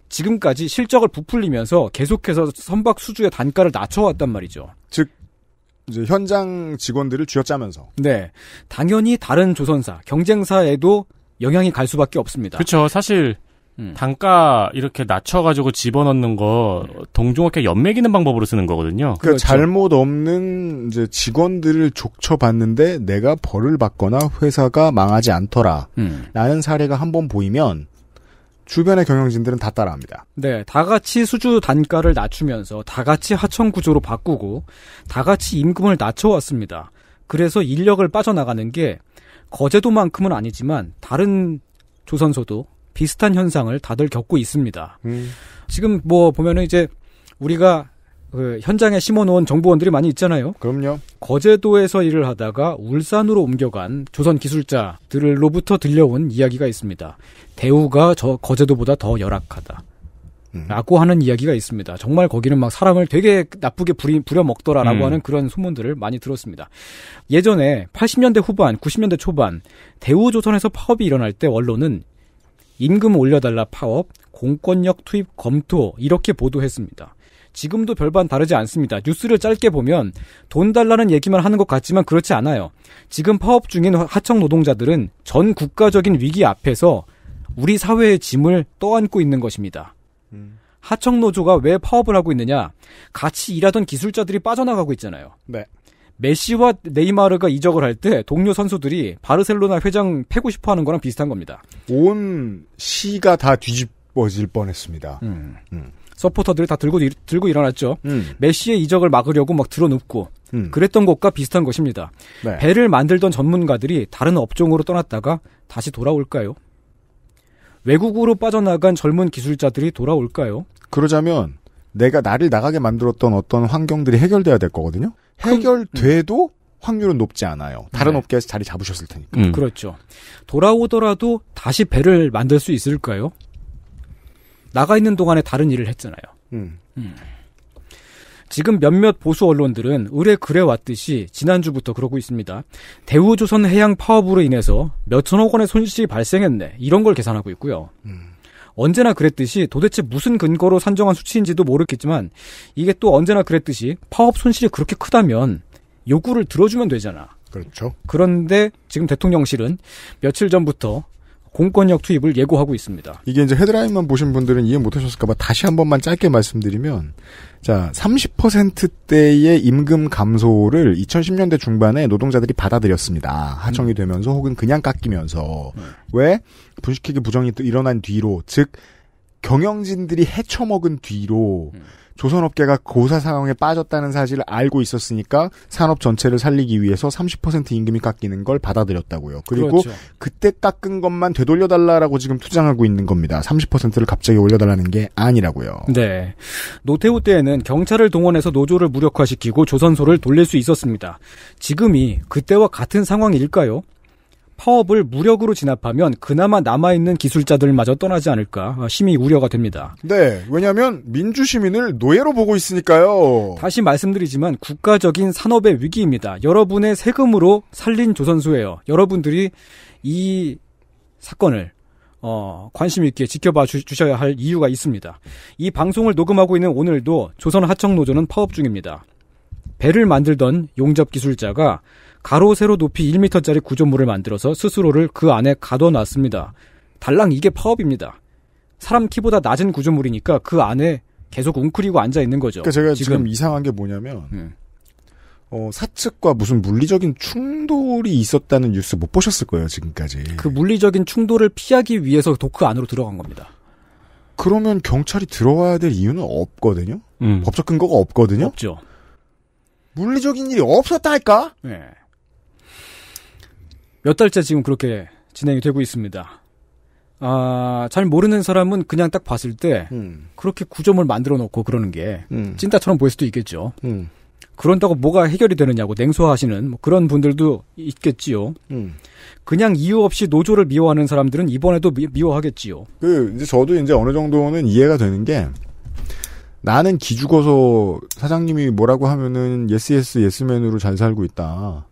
Speaker 4: 지금까지 실적을 부풀리면서 계속해서 선박 수주의 단가를 낮춰왔단 말이죠. 즉
Speaker 3: 이제 현장 직원들을 쥐어짜면서.
Speaker 4: 네, 당연히 다른 조선사 경쟁사에도
Speaker 3: 영향이 갈 수밖에 없습니다. 그렇죠. 사실 음. 단가 이렇게 낮춰가지고 집어넣는 거 동종업계 연맥이는 방법으로 쓰는 거거든요. 그 그렇죠. 잘못
Speaker 2: 없는 이제 직원들을 족쳐봤는데 내가 벌을 받거나 회사가 망하지 않더라. 음. 라는 사례가 한 번 보이면 주변의 경영진들은 다 따라합니다.
Speaker 4: 네, 다 같이 수주 단가를 낮추면서 다 같이 하청 구조로 바꾸고 다 같이 임금을 낮춰왔습니다. 그래서 인력을 빠져나가는 게 거제도만큼은 아니지만 다른 조선소도 비슷한 현상을 다들 겪고 있습니다. 음. 지금 뭐 보면은 이제 우리가 그 현장에 심어놓은 정보원들이 많이 있잖아요. 그럼요. 거제도에서 일을 하다가 울산으로 옮겨간 조선 기술자들로부터 들려온 이야기가 있습니다. 대우가 저 거제도보다 더 열악하다. 음. 라고 하는 이야기가 있습니다. 정말 거기는 막 사람을 되게 나쁘게 부리, 부려먹더라라고 음. 하는 그런 소문들을 많이 들었습니다. 예전에 80년대 후반, 90년대 초반 대우조선에서 파업이 일어날 때 언론은 임금 올려달라 파업, 공권력 투입 검토 이렇게 보도했습니다. 지금도 별반 다르지 않습니다. 뉴스를 짧게 보면 돈 달라는 얘기만 하는 것 같지만 그렇지 않아요. 지금 파업 중인 하청 노동자들은 전 국가적인 위기 앞에서 우리 사회의 짐을 떠안고 있는 것입니다. 음. 하청 노조가 왜 파업을 하고 있느냐? 같이 일하던 기술자들이 빠져나가고 있잖아요. 네. 메시와 네이마르가 이적을 할 때 동료 선수들이 바르셀로나 회장 패고 싶어 하는 거랑 비슷한 겁니다.
Speaker 2: 온 시가 다 뒤집어질 뻔했습니다. 음.
Speaker 1: 음.
Speaker 4: 서포터들이 다 들고, 일, 들고 일어났죠. 음. 메시의 이적을 막으려고 막드러눕고 음. 그랬던 것과 비슷한 것입니다. 네. 배를 만들던 전문가들이 다른 업종으로 떠났다가 다시 돌아올까요? 외국으로 빠져나간 젊은 기술자들이 돌아올까요?
Speaker 2: 그러자면 내가 나를 나가게 만들었던 어떤 환경들이 해결돼야 될 거거든요. 그- 해결돼도 음. 확률은 높지 않아요. 다른 네. 업계에서 자리 잡으셨을 테니까. 음. 그렇죠.
Speaker 4: 돌아오더라도 다시 배를 만들 수 있을까요? 나가 있는 동안에 다른 일을 했잖아요.
Speaker 1: 음. 음.
Speaker 4: 지금 몇몇 보수 언론들은 의뢰 그래 왔듯이 지난주부터 그러고 있습니다. 대우조선 해양 파업으로 인해서 몇천억 원의 손실이 발생했네. 이런 걸 계산하고 있고요. 음. 언제나 그랬듯이 도대체 무슨 근거로 산정한 수치인지도 모르겠지만 이게 또 언제나 그랬듯이 파업 손실이 그렇게 크다면 요구를 들어주면 되잖아. 그렇죠. 그런데 지금 대통령실은 며칠 전부터
Speaker 2: 공권력 투입을 예고하고 있습니다. 이게 이제 헤드라인만 보신 분들은 이해 못하셨을까봐 다시 한 번만 짧게 말씀드리면 자 30%대의 임금 감소를 2010년대 중반에 노동자들이 받아들였습니다. 하청이 음. 되면서 혹은 그냥 깎이면서 네. 왜 분식회계 부정이 일어난 뒤로 즉 경영진들이 헤쳐먹은 뒤로 음. 조선업계가 고사 상황에 빠졌다는 사실을 알고 있었으니까 산업 전체를 살리기 위해서 30% 임금이 깎이는 걸 받아들였다고요. 그리고 그렇죠. 그때 깎은 것만 되돌려달라라고 지금 투쟁하고 있는 겁니다. 30%를 갑자기 올려달라는 게 아니라고요.
Speaker 4: 네. 노태우 때에는 경찰을 동원해서 노조를 무력화시키고 조선소를 돌릴 수 있었습니다. 지금이 그때와 같은 상황일까요? 파업을 무력으로 진압하면 그나마 남아있는 기술자들마저 떠나지 않을까 아, 심히 우려가 됩니다.
Speaker 2: 네, 왜냐하면 민주시민을 노예로 보고 있으니까요. 다시 말씀드리지만 국가적인 산업의
Speaker 4: 위기입니다. 여러분의 세금으로 살린 조선소예요. 여러분들이 이 사건을 어, 관심 있게 지켜봐 주, 셔야할 이유가 있습니다. 이 방송을 녹음하고 있는 오늘도 조선 하청노조는 파업 중입니다. 배를 만들던 용접 기술자가 가로 세로 높이 1m짜리 구조물을 만들어서 스스로를 그 안에 가둬놨습니다. 달랑 이게 파업입니다. 사람 키보다 낮은 구조물이니까 그 안에 계속 웅크리고 앉아 있는 거죠. 그러니까 제가 지금, 지금
Speaker 2: 이상한 게 뭐냐면 음. 어, 사측과 무슨 물리적인 충돌이 있었다는 뉴스 못 보셨을 거예요 지금까지. 그 물리적인 충돌을 피하기 위해서 도크 안으로 들어간 겁니다. 그러면 경찰이 들어와야 될 이유는 없거든요. 음. 법적 근거가 없거든요. 없죠.
Speaker 4: 물리적인 일이
Speaker 2: 없었다니까. 네. 몇 달째
Speaker 4: 지금 그렇게 진행이 되고 있습니다. 아, 잘 모르는 사람은 그냥 딱 봤을 때 음. 그렇게 구조물 만들어 놓고 그러는 게 음. 찐따처럼 보일 수도 있겠죠. 음. 그런다고 뭐가 해결이 되느냐고 냉소하시는 뭐 그런 분들도 있겠지요. 음. 그냥 이유 없이 노조를 미워하는 사람들은 이번에도 미, 미워하겠지요.
Speaker 2: 그 이제 저도 이제 어느 정도는 이해가 되는 게 나는 기죽어서 사장님이 뭐라고 하면은 예스 예스 예스맨으로 잘 살고 있다.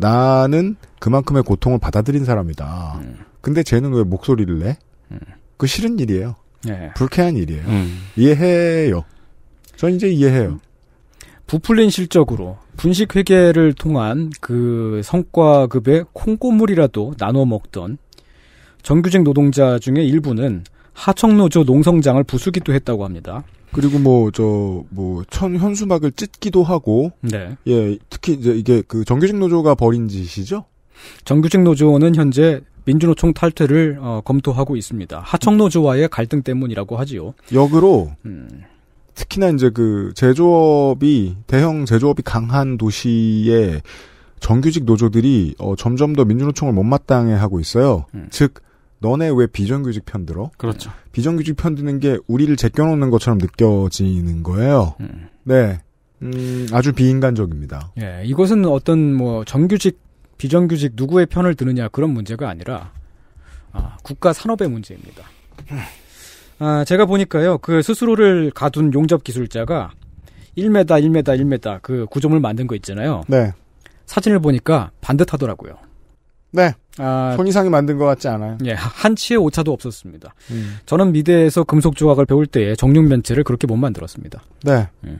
Speaker 2: 나는 그만큼의 고통을 받아들인 사람이다. 음. 근데 쟤는 왜 목소리를 내? 음. 그 싫은 일이에요. 예. 불쾌한 일이에요. 음. 이해해요. 전 이제 이해해요. 부풀린 실적으로 분식 회계를
Speaker 4: 통한 그 성과급의 콩고물이라도 나눠 먹던 정규직 노동자 중에 일부는 하청노조 농성장을 부수기도 했다고 합니다.
Speaker 2: 그리고 뭐 저뭐천 현수막을 찢기도 하고 네. 예 특히 이제 이게 그 정규직 노조가 벌인 짓이죠. 정규직 노조는 현재 민주노총
Speaker 4: 탈퇴를 어, 검토하고 있습니다. 하청 노조와의 갈등 때문이라고 하지요.
Speaker 2: 역으로 음. 특히나 이제 그 제조업이 대형 제조업이 강한 도시에 정규직 노조들이 어, 점점 더 민주노총을 못마땅해 하고 있어요. 음. 즉 너네 왜 비정규직 편들어? 그렇죠. 비정규직 편드는 게 우리를 제껴놓는 것처럼 느껴지는 거예요. 음. 네. 음, 아주 비인간적입니다.
Speaker 4: 예, 이것은 어떤 뭐 정규직, 비정규직 누구의 편을 드느냐 그런 문제가 아니라 아, 국가 산업의 문제입니다. 아, 제가 보니까요, 그 스스로를 가둔 용접 기술자가 1m, 1m, 1m 그 구조물 만든 거 있잖아요. 네. 사진을 보니까 반듯하더라고요. 네. 아, 손이상이 만든 것 같지 않아요. 예, 한치의 오차도 없었습니다. 음. 저는 미대에서 금속 조각을 배울 때에 정육 면체를 그렇게 못 만들었습니다.
Speaker 2: 네. 예.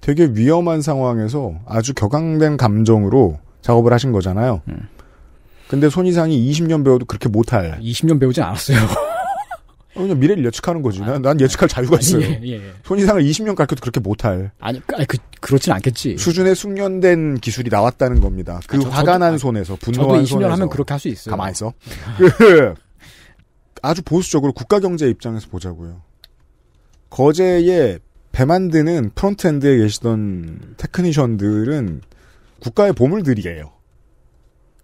Speaker 2: 되게 위험한 상황에서 아주 격앙된 감정으로 작업을 하신 거잖아요. 음. 근데 손이상이 20년 배워도 그렇게 못할. 20년 배우지 않았어요. [laughs] 그냥 미래를 예측하는 거지. 난, 아, 난 예측할 자유가 아니, 있어요. 예, 예. 예. 손이상을 20년 가르쳐도 그렇게 못할. 그, 아니, 그, 그렇진 않겠지. 수준의 숙련된 기술이 나왔다는 겁니다. 그 아, 저, 화가 저도, 난 아, 손에서, 분노한 저도 20년 손에서. 하면 그렇게 할 수 있어요. 가만히 있어. [laughs] 그, 아주 보수적으로 국가경제 입장에서 보자고요. 거제에 배 만드는 프론트엔드에 계시던 테크니션들은 국가의 보물들이에요.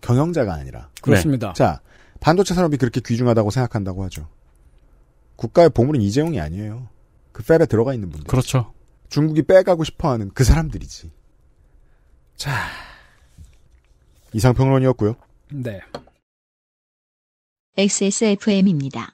Speaker 2: 경영자가 아니라. 그렇습니다. 네. 자, 반도체 산업이 그렇게 귀중하다고 생각한다고 하죠. 국가의 보물은 이재용이 아니에요. 그 펠에 들어가 있는 분들. 그렇죠. 중국이 빼가고 싶어하는 그 사람들이지. 자, 이상평론이었고요. 네.
Speaker 1: XSFM입니다.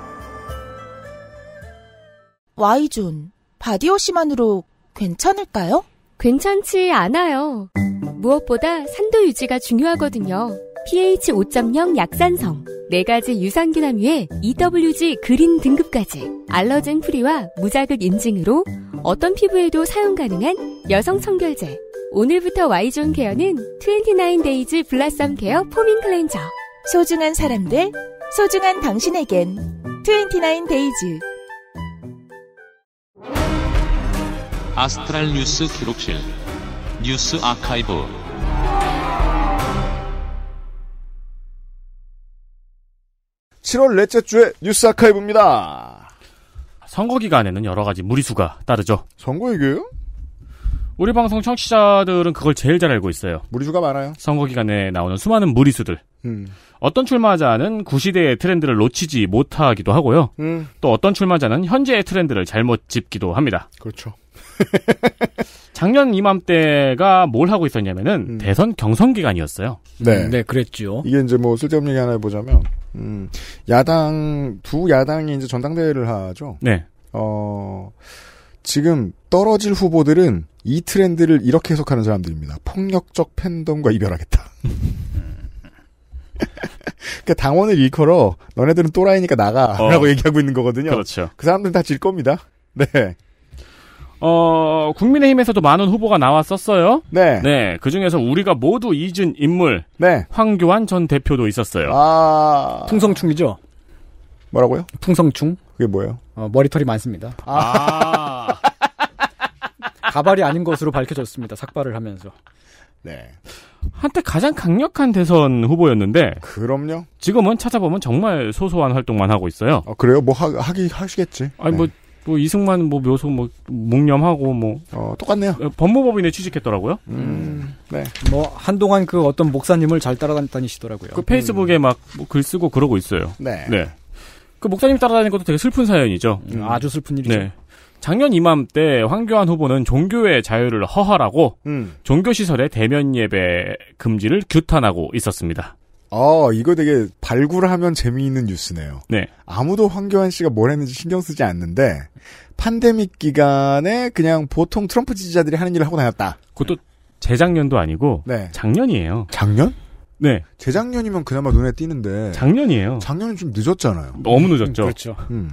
Speaker 4: Y존, 바디워시만으로 괜찮을까요? 괜찮지 않아요. 무엇보다 산도 유지가 중요하거든요. pH 5.0 약산성, 4가지 유산균 함유에 EWG 그린 등급까지 알러젠 프리와 무자극 인증으로 어떤 피부에도 사용 가능한 여성 청결제. 오늘부터 Y존 케어는 29데이즈 블라썸 케어 포밍 클렌저. 소중한 사람들, 소중한 당신에겐 29데이즈
Speaker 3: 아스트랄 뉴스 기록실 뉴스 아카이브
Speaker 2: 7월 넷째 주의 뉴스 아카이브입니다.
Speaker 3: 선거 기간에는 여러 가지 무리수가 따르죠. 선거 얘기요 우리 방송 청취자들은 그걸 제일 잘 알고 있어요. 무리수가 많아요. 선거 기간에 나오는 수많은 무리수들. 음. 어떤 출마자는 구시대의 트렌드를 놓치지 못하기도 하고요. 음. 또 어떤 출마자는 현재의 트렌드를 잘못 짚기도 합니다. 그렇죠. [laughs] 작년 이맘때가 뭘 하고 있었냐면은 음. 대선 경선 기간이었어요.
Speaker 2: 네. 네, 그랬죠. 이게 이제 뭐 쓸데없는 얘기 하나 해보자면, 음, 야당, 두 야당이 이제 전당대회를 하죠. 네. 어, 지금 떨어질 후보들은 이 트렌드를 이렇게 해석하는 사람들입니다. 폭력적 팬덤과 이별하겠다. [laughs] 그니까 당원을 일컬어 너네들은 또라이니까 나가라고 어, 얘기하고 있는 거거든요. 그렇죠. 그 사람들은 다 질 겁니다. 네.
Speaker 3: 어, 국민의힘에서도 많은 후보가 나왔었어요. 네. 네. 그 중에서 우리가 모두 잊은 인물. 네. 황교안 전 대표도 있었어요. 아. 풍성충이죠?
Speaker 4: 뭐라고요? 풍성충? 그게 뭐예요? 어, 머리털이 많습니다.
Speaker 3: 아.
Speaker 4: [laughs] 가발이 아닌 것으로 밝혀졌습니다. 삭발을 하면서. 네.
Speaker 3: 한때 가장 강력한 대선 후보였는데. 그럼요. 지금은 찾아보면 정말 소소한 활동만 하고 있어요. 아, 그래요? 뭐 하, 하기 하시겠지. 아니 뭐 네. 뭐뭐 이승만 뭐 묘소 뭐 묵념하고 뭐 어, 똑같네요. 예, 법무법인에 취직했더라고요. 음. 네. 뭐 한동안
Speaker 4: 그 어떤 목사님을 잘 따라다니시더라고요. 그 페이스북에
Speaker 3: 음. 막글 뭐 쓰고 그러고 있어요. 네. 네. 그 목사님 따라다니는 것도 되게 슬픈 사연이죠. 음, 아주 슬픈 일이죠. 네. 작년 이맘때 황교안 후보는 종교의 자유를 허하라고 음. 종교시설의 대면 예배 금지를 규탄하고 있었습니다.
Speaker 2: 어, 이거 되게 발굴하면 재미있는 뉴스네요. 네. 아무도 황교안 씨가 뭘 했는지 신경 쓰지 않는데 판데믹 기간에 그냥 보통 트럼프 지지자들이 하는 일을 하고 다녔다. 그것도 재작년도 아니고 네. 작년이에요. 작년? 네. 재작년이면 그나마 눈에 띄는데 작년이에요. 작년은 좀 늦었잖아요. 너무 늦었죠. 음, 그렇죠. 음.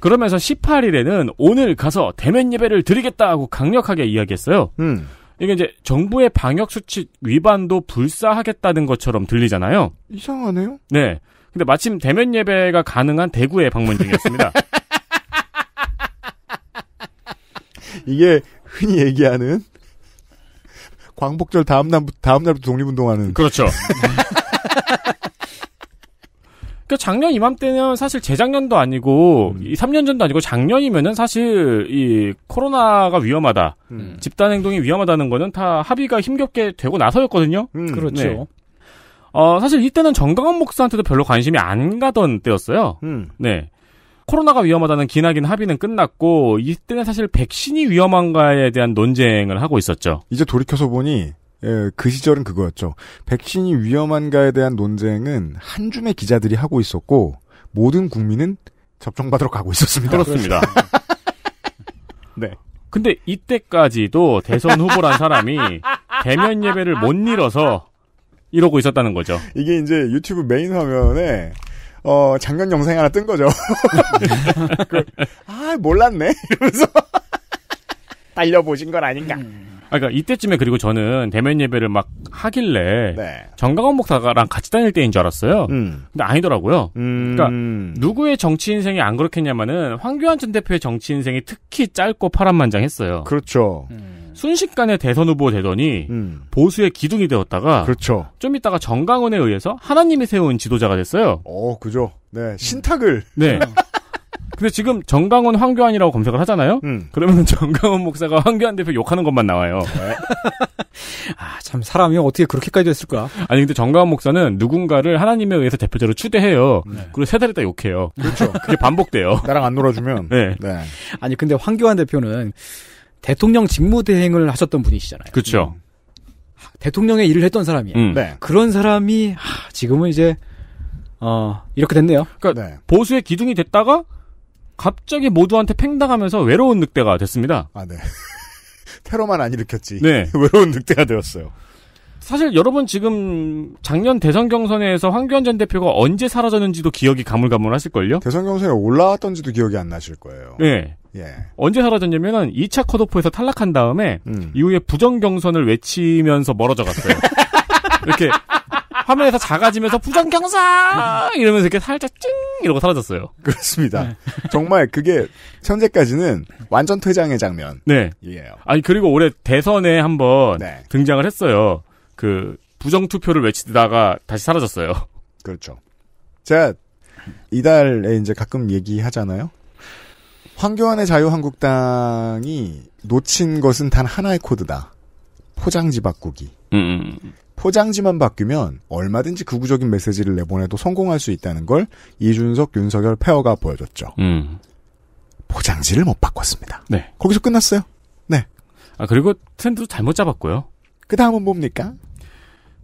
Speaker 2: 그러면서 18일에는 오늘 가서 대면
Speaker 3: 예배를 드리겠다 하고 강력하게 이야기했어요. 음. 이게 이제 정부의 방역 수칙 위반도 불사하겠다는 것처럼 들리잖아요.
Speaker 2: 이상하네요.
Speaker 3: 네. 근데 마침 대면 예배가 가능한 대구에 방문
Speaker 2: 중이었습니다. [laughs] 이게 흔히 얘기하는 광복절 다음 날 다음 날부터 독립운동하는 그렇죠. [laughs] 그러니까 작년
Speaker 3: 이맘때는 사실 재작년도 아니고 음. 3년 전도 아니고 작년이면은 사실 이 코로나가 위험하다. 음. 음. 집단 행동이 위험하다는 거는 다 합의가 힘겹게 되고 나서였거든요. 음. 음. 네. 그렇죠. 네. 어, 사실 이때는 정강원 목사한테도 별로 관심이 안 가던 때였어요. 음. 네. 코로나가 위험하다는 기나긴 합의는 끝났고 이때는 사실 백신이 위험한가에 대한 논쟁을 하고 있었죠.
Speaker 2: 이제 돌이켜서 보니 예, 그 시절은 그거였죠. 백신이 위험한가에 대한 논쟁은 한 줌의 기자들이 하고 있었고 모든 국민은 접종받으러 가고 있었습니다. 그렇습니다. [laughs] 네.
Speaker 3: 근데 이때까지도 대선 후보란 사람이 대면 예배를 못 잃어서 이러고 있었다는 거죠.
Speaker 2: 이게 이제 유튜브 메인 화면에 어 작년 영상이 하나 뜬 거죠. [laughs] 그, 아 몰랐네 이러면서 [laughs] 딸려 보신 건 아닌가. 음.
Speaker 3: 그러니까 이때쯤에 그리고 저는 대면 예배를 막 하길래 네. 정강원 목사랑 같이 다닐 때인 줄 알았어요. 음. 근데 아니더라고요. 그러니까 음. 그러니까 누구의 정치 인생이 안 그렇겠냐면은 황교안 전 대표의 정치 인생이 특히 짧고 파란만장했어요. 그렇죠. 음. 순식간에 대선 후보 되더니 음. 보수의 기둥이 되었다가 그렇죠. 좀 있다가 정강원에 의해서 하나님이 세운 지도자가 됐어요.
Speaker 2: 어, 그죠. 네, 신탁을
Speaker 3: 네. [laughs] 근데 지금 정강원 황교안이라고 검색을 하잖아요. 음. 그러면 [laughs] 정강원 목사가 황교안 대표 욕하는 것만 나와요. 네. [laughs] 아, 참 사람이 어떻게 그렇게까지 됐을까? 아니 근데 정강원 목사는 누군가를 하나님에 의해서 대표자로 추대해요. 네. 그리고 세 달에 다 욕해요. 그렇죠. [laughs] 그게 반복돼요. 나랑 안 놀아주면. 네. 네. 아니
Speaker 4: 근데 황교안 대표는 대통령 직무대행을 하셨던 분이시잖아요. 그렇죠. 음. 대통령의 일을 했던 사람이에요. 음. 네. 그런 사람이 하, 지금은 이제 어, 이렇게 됐네요.
Speaker 3: 그러니까 네. 보수의 기둥이 됐다가 갑자기 모두한테 팽당하면서 외로운 늑대가 됐습니다.
Speaker 2: 아, 네. [laughs] 테러만 안 일으켰지. 네. [laughs] 외로운 늑대가 되었어요. 사실
Speaker 3: 여러분 지금 작년 대선 경선에서 황교안 전 대표가 언제 사라졌는지도 기억이 가물가물하실걸요? 대선 경선에 올라왔던지도 기억이 안
Speaker 2: 나실 거예요. 네. 예.
Speaker 3: 언제 사라졌냐면은 2차 컷오프에서 탈락한 다음에 음. 이후에 부정 경선을 외치면서 멀어져 갔어요. [laughs] 이렇게 화면에서 작아지면서 부정경사 이러면서 이렇게 살짝 찡 이러고 사라졌어요.
Speaker 2: 그렇습니다. 네. [laughs] 정말 그게 현재까지는 완전 퇴장의 장면. 네. 이에요.
Speaker 3: 아니 그리고 올해 대선에 한번 네. 등장을 했어요. 그 부정 투표를 외치다가 다시 사라졌어요. [laughs] 그렇죠.
Speaker 2: 제가 이달에 이제 가끔 얘기하잖아요. 황교안의 자유한국당이 놓친 것은 단 하나의 코드다. 포장지 바꾸기. 음. 음, 음. 포장지만 바뀌면 얼마든지 극우적인 메시지를 내보내도 성공할 수 있다는 걸 이준석, 윤석열 페어가 보여줬죠. 음. 포장지를 못 바꿨습니다. 네. 거기서 끝났어요. 네. 아, 그리고 트렌드도 잘못 잡았고요. 그 다음은 뭡니까?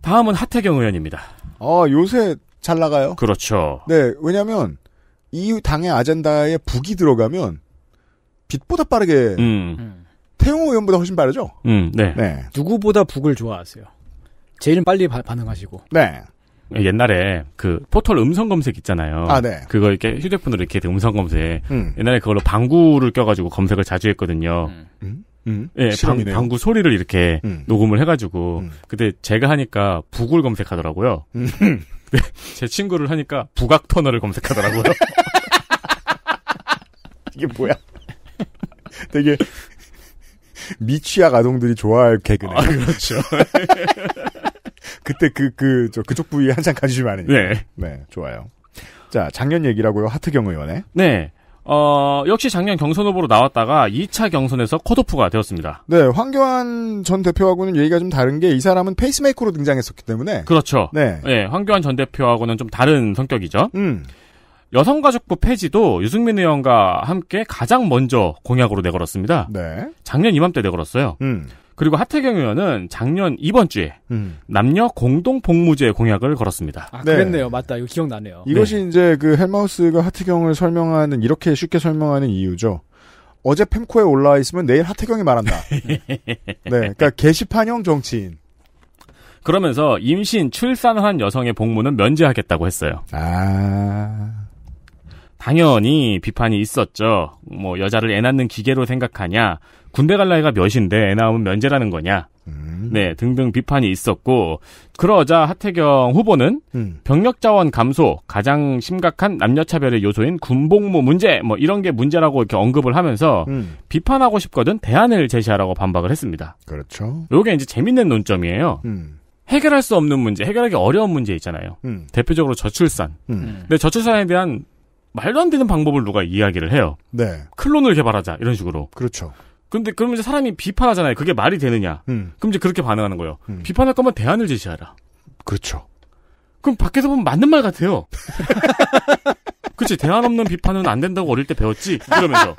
Speaker 2: 다음은 하태경 의원입니다. 아, 요새 잘 나가요? 그렇죠. 네, 왜냐면, 하이 당의 아젠다에 북이 들어가면, 빛보다 빠르게, 음. 음. 태용호 의원보다 훨씬 빠르죠?
Speaker 3: 음, 네. 네.
Speaker 2: 누구보다 북을 좋아하세요.
Speaker 4: 제일 빨리 바, 반응하시고. 네.
Speaker 3: 옛날에 그 포털 음성 검색 있잖아요. 아, 네. 그거 이렇게 휴대폰으로 이렇게 음성 검색. 음. 옛날에 그걸로 방구를 껴가지고 검색을 자주 했거든요. 음? 음? 음? 예, 방, 방구 소리를 이렇게 음. 녹음을 해가지고. 음. 근데 제가 하니까 북을 검색하더라고요. 근제 친구를 하니까 북악 터널을 검색하더라고요.
Speaker 2: [laughs] 이게 뭐야? 되게 미취학 아동들이 좋아할 개그네. 아, 그렇죠. [laughs] 그때 그, 그, 저, 그쪽 부위에 한장 가지시면 안되니 네. 네, 좋아요. 자, 작년 얘기라고요. 하트경 의원의. 네.
Speaker 3: 어, 역시 작년 경선 후보로 나왔다가 2차 경선에서 컷오프가 되었습니다.
Speaker 2: 네, 황교안 전 대표하고는 얘기가 좀 다른 게 이 사람은 페이스메이커로 등장했었기 때문에. 그렇죠. 네.
Speaker 3: 네, 황교안 전 대표하고는 좀 다른 성격이죠. 음. 여성가족부 폐지도 유승민 의원과 함께 가장 먼저 공약으로 내걸었습니다. 네. 작년 이맘때 내걸었어요. 음. 그리고 하태경 의원은 작년 이번 주에 음. 남녀
Speaker 2: 공동 복무제
Speaker 3: 공약을 걸었습니다.
Speaker 2: 아, 네. 그랬네요.
Speaker 4: 네. 맞다. 이거 기억나네요. 이것이
Speaker 2: 네. 이제 그 헬마우스가 하태경을 설명하는 이렇게 쉽게 설명하는 이유죠. 어제 펜코에 올라와 있으면 내일 하태경이 말한다. [laughs] 네. 그러니까 게시판형 정치인.
Speaker 3: 그러면서 임신, 출산한 여성의 복무는 면제하겠다고 했어요. 아. 당연히 비판이 있었죠. 뭐 여자를 애 낳는 기계로 생각하냐, 군대 갈 나이가 몇인데 애 낳으면 면제라는 거냐. 음. 네, 등등 비판이 있었고 그러자 하태경 후보는 음. 병력 자원 감소, 가장 심각한 남녀 차별의 요소인 군복무 문제 뭐 이런 게 문제라고 이렇게 언급을 하면서 음. 비판하고 싶거든 대안을 제시하라고 반박을 했습니다. 그렇죠. 요게 이제 재밌는 논점이에요. 음. 해결할 수 없는 문제, 해결하기 어려운 문제 있잖아요. 음. 대표적으로 저출산. 음. 네. 근데 저출산에 대한 말도 안 되는 방법을 누가 이야기를 해요. 네. 클론을 개발하자 이런 식으로. 그렇죠. 근데 그러면 이제 사람이 비판하잖아요. 그게 말이 되느냐? 음. 그럼 이제 그렇게 반응하는 거예요. 음. 비판할 거면 대안을 제시하라. 그렇죠. 그럼 밖에서 보면 맞는 말 같아요. [laughs] 그렇지 대안 없는 비판은 안 된다고 어릴 때 배웠지 이러면서.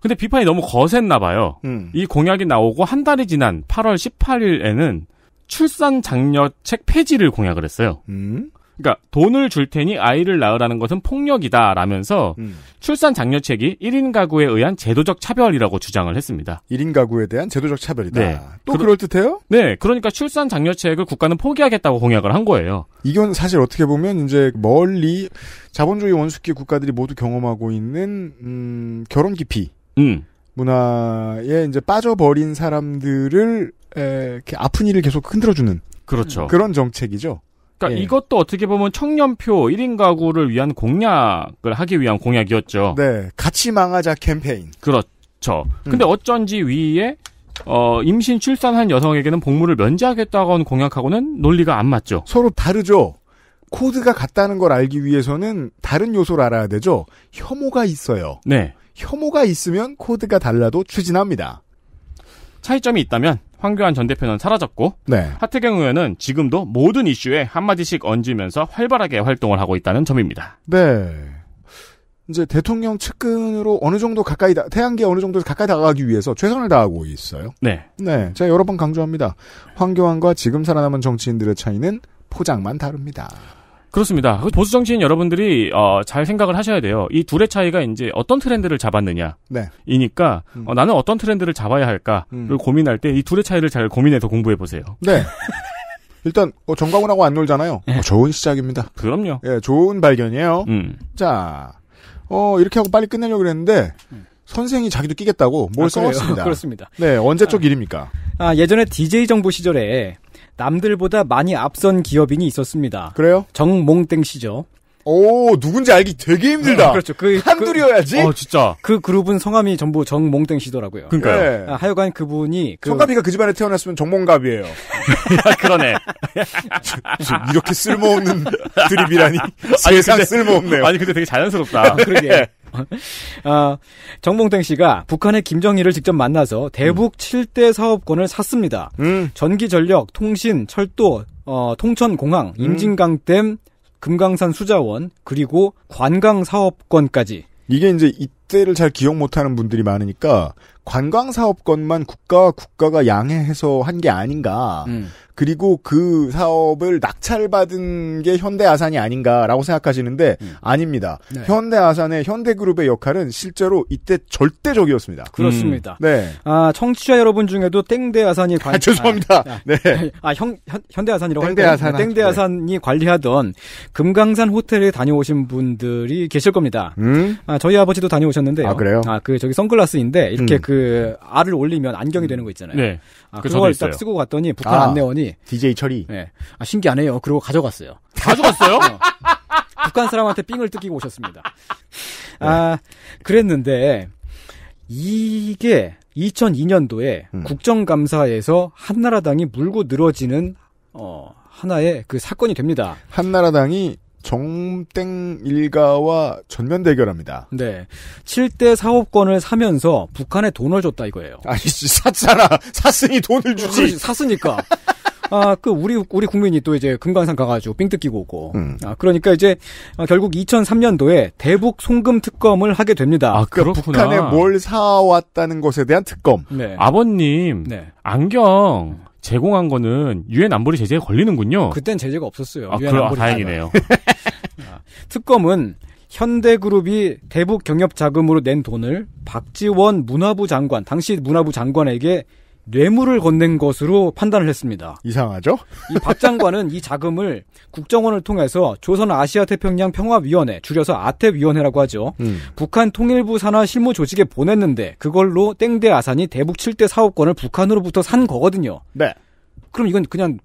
Speaker 3: 근데 비판이 너무 거셌나 봐요. 음. 이 공약이 나오고 한 달이 지난 8월 18일에는 출산 장려책 폐지를 공약을 했어요. 음? 그러니까 돈을 줄 테니 아이를 낳으라는 것은 폭력이다 라면서 음. 출산 장려책이 1인 가구에 의한 제도적 차별이라고 주장을 했습니다.
Speaker 2: 1인 가구에 대한 제도적 차별이다. 네. 또 그러, 그럴듯해요?
Speaker 3: 네. 그러니까 출산 장려책을 국가는 포기하겠다고 공약을 한 거예요.
Speaker 2: 이건 사실 어떻게 보면 이제 멀리 자본주의 원숙기 국가들이 모두 경험하고 있는 음, 결혼 기피 음. 문화에 이제 빠져버린 사람들을 에, 아픈 일을 계속 흔들어주는 그렇죠. 그런 정책이죠.
Speaker 3: 그러니까 예. 이것도 어떻게 보면 청년표 1인 가구를 위한 공약을 하기 위한 공약이었죠.
Speaker 2: 네. 같이 망하자 캠페인.
Speaker 3: 그렇죠. 음. 근데 어쩐지 위에 어, 임신 출산한 여성에게는 복무를
Speaker 2: 면제하겠다고 는 공약하고는 논리가 안 맞죠. 서로 다르죠. 코드가 같다는 걸 알기 위해서는 다른 요소를 알아야 되죠. 혐오가 있어요. 네. 혐오가 있으면 코드가 달라도 추진합니다.
Speaker 3: 차이점이 있다면 황교안 전 대표는 사라졌고 네. 하태경 의원은 지금도 모든 이슈에 한마디씩 얹으면서 활발하게 활동을 하고 있다는
Speaker 2: 점입니다. 네. 이제 대통령 측근으로 어느 정도 가까이 다, 태양계 어느 정도 가까이 다가가기 위해서 최선을 다하고 있어요. 네. 네. 제가 여러 번 강조합니다. 황교안과 지금 살아남은 정치인들의 차이는 포장만 다릅니다.
Speaker 3: 그렇습니다. 그 보수 정치인 여러분들이 어, 잘 생각을 하셔야 돼요. 이 둘의 차이가 이제 어떤 트렌드를 잡았느냐. 네. 이니까 음. 어, 나는 어떤 트렌드를 잡아야 할까를 음. 고민할 때 이 둘의 차이를 잘 고민해서 공부해 보세요.
Speaker 2: 네. 일단 어, 정광훈하고 안 놀잖아요. 어, 예. 좋은 시작입니다. 그럼요. 예, 좋은 발견이에요. 음. 자, 어, 이렇게 하고 빨리 끝내려고 그랬는데 음. 선생이 자기도 끼겠다고 뭘 아, 써왔습니다. [laughs] 그렇습니다. 네, 언제 쪽 아, 일입니까?
Speaker 4: 아, 예전에 DJ 정부 시절에 남들보다 많이 앞선 기업인이 있었습니다. 그래요? 정몽땡 씨죠. 오, 누군지 알기 되게 힘들다. 네, 그렇죠. 그, 그 한둘이어야지. 그, 어, 진짜. 그 그룹은 성함이 전부 정몽땡 씨더라고요. 그러니까요. 네. 아,
Speaker 2: 하여간 그분이 그, 성갑이가 그 집안에 태어났으면 정몽갑이에요.
Speaker 4: [laughs] 그러네.
Speaker 1: [laughs]
Speaker 4: 이렇게 쓸모없는 드립이라니. 아 세상 쓸모없네요. 아니 근데 되게 자연스럽다. 아, 그러게. 네. 아, [laughs] 정봉땡 씨가 북한의 김정일을 직접 만나서 대북 음. 7대 사업권을 샀습니다. 음. 전기, 전력, 통신, 철도, 어, 통천 공항, 음. 임진강댐, 금강산 수자원,
Speaker 2: 그리고 관광 사업권까지. 이게 이제 이때를 잘 기억 못하는 분들이 많으니까 관광 사업권만 국가 국가가 양해해서 한 게 아닌가. 음. 그리고 그 사업을 낙찰받은 게 현대아산이 아닌가라고 생각하시는데 음. 아닙니다. 네. 현대아산의 현대그룹의 역할은 실제로 이때 절대적이었습니다. 그렇습니다. 음. 네.
Speaker 4: 아 청취자 여러분 중에도 땡대아산이 관. 아, 죄송합니다. 아, 아 네. 아형 아, 현대아산이라고 땡대아산 네, 땡대아산이 관리하던 금강산 호텔에 다녀오신 분들이 계실 겁니다. 음? 아 저희 아버지도 다녀오셨는데요. 아 그래요? 아 그 저기 선글라스인데 이렇게 음. 그 알을 올리면 안경이 음. 되는 거 있잖아요. 네. 아, 그 그걸 딱 쓰고 갔더니 북한 아. 안내원이 DJ 철이. 네. 아, 신기하네요. 그리고 가져갔어요. 가져갔어요? [laughs] 어. 북한 사람한테 삥을 뜯기고 오셨습니다. 네. 아, 그랬는데, 이게 2002년도에 음. 국정감사에서 한나라당이 물고 늘어지는, 어, 하나의 그 사건이 됩니다. 한나라당이 정땡 일가와 전면 대결합니다. 네. 7대 사업권을 사면서 북한에 돈을 줬다 이거예요. 아니, 샀잖아. 샀으니 돈을 주지. 그지 샀으니까. 아, 그 우리 우리 국민이 또 이제 금강산 가가지고 삥 뜯기고 오고. 음. 아, 그러니까 이제 아, 결국 2003년도에 대북 송금 특검을 하게 됩니다. 아, 그까렇구나 그러니까 북한에 뭘
Speaker 3: 사왔다는 것에 대한 특검. 네. 아버님 네. 안경 제공한 거는 유엔 안보리 제재에 걸리는군요. 그땐 제재가 없었어요. 아, 그럼 아, 다행이네요.
Speaker 4: 특검은 현대그룹이 대북 경협 자금으로 낸 돈을 박지원 문화부 장관 당시 문화부 장관에게 뇌물을 건넨 것으로 판단을 했습니다. 이상하죠? 이 박 장관은 이 자금을 국정원을 통해서 조선 아시아 태평양 평화위원회, 줄여서 아태위원회라고 하죠. 음. 북한 통일부 산하 실무 조직에 보냈는데 그걸로 땡대 아산이 대북 7대 사업권을 북한으로부터 산 거거든요. 네. 그럼 이건 그냥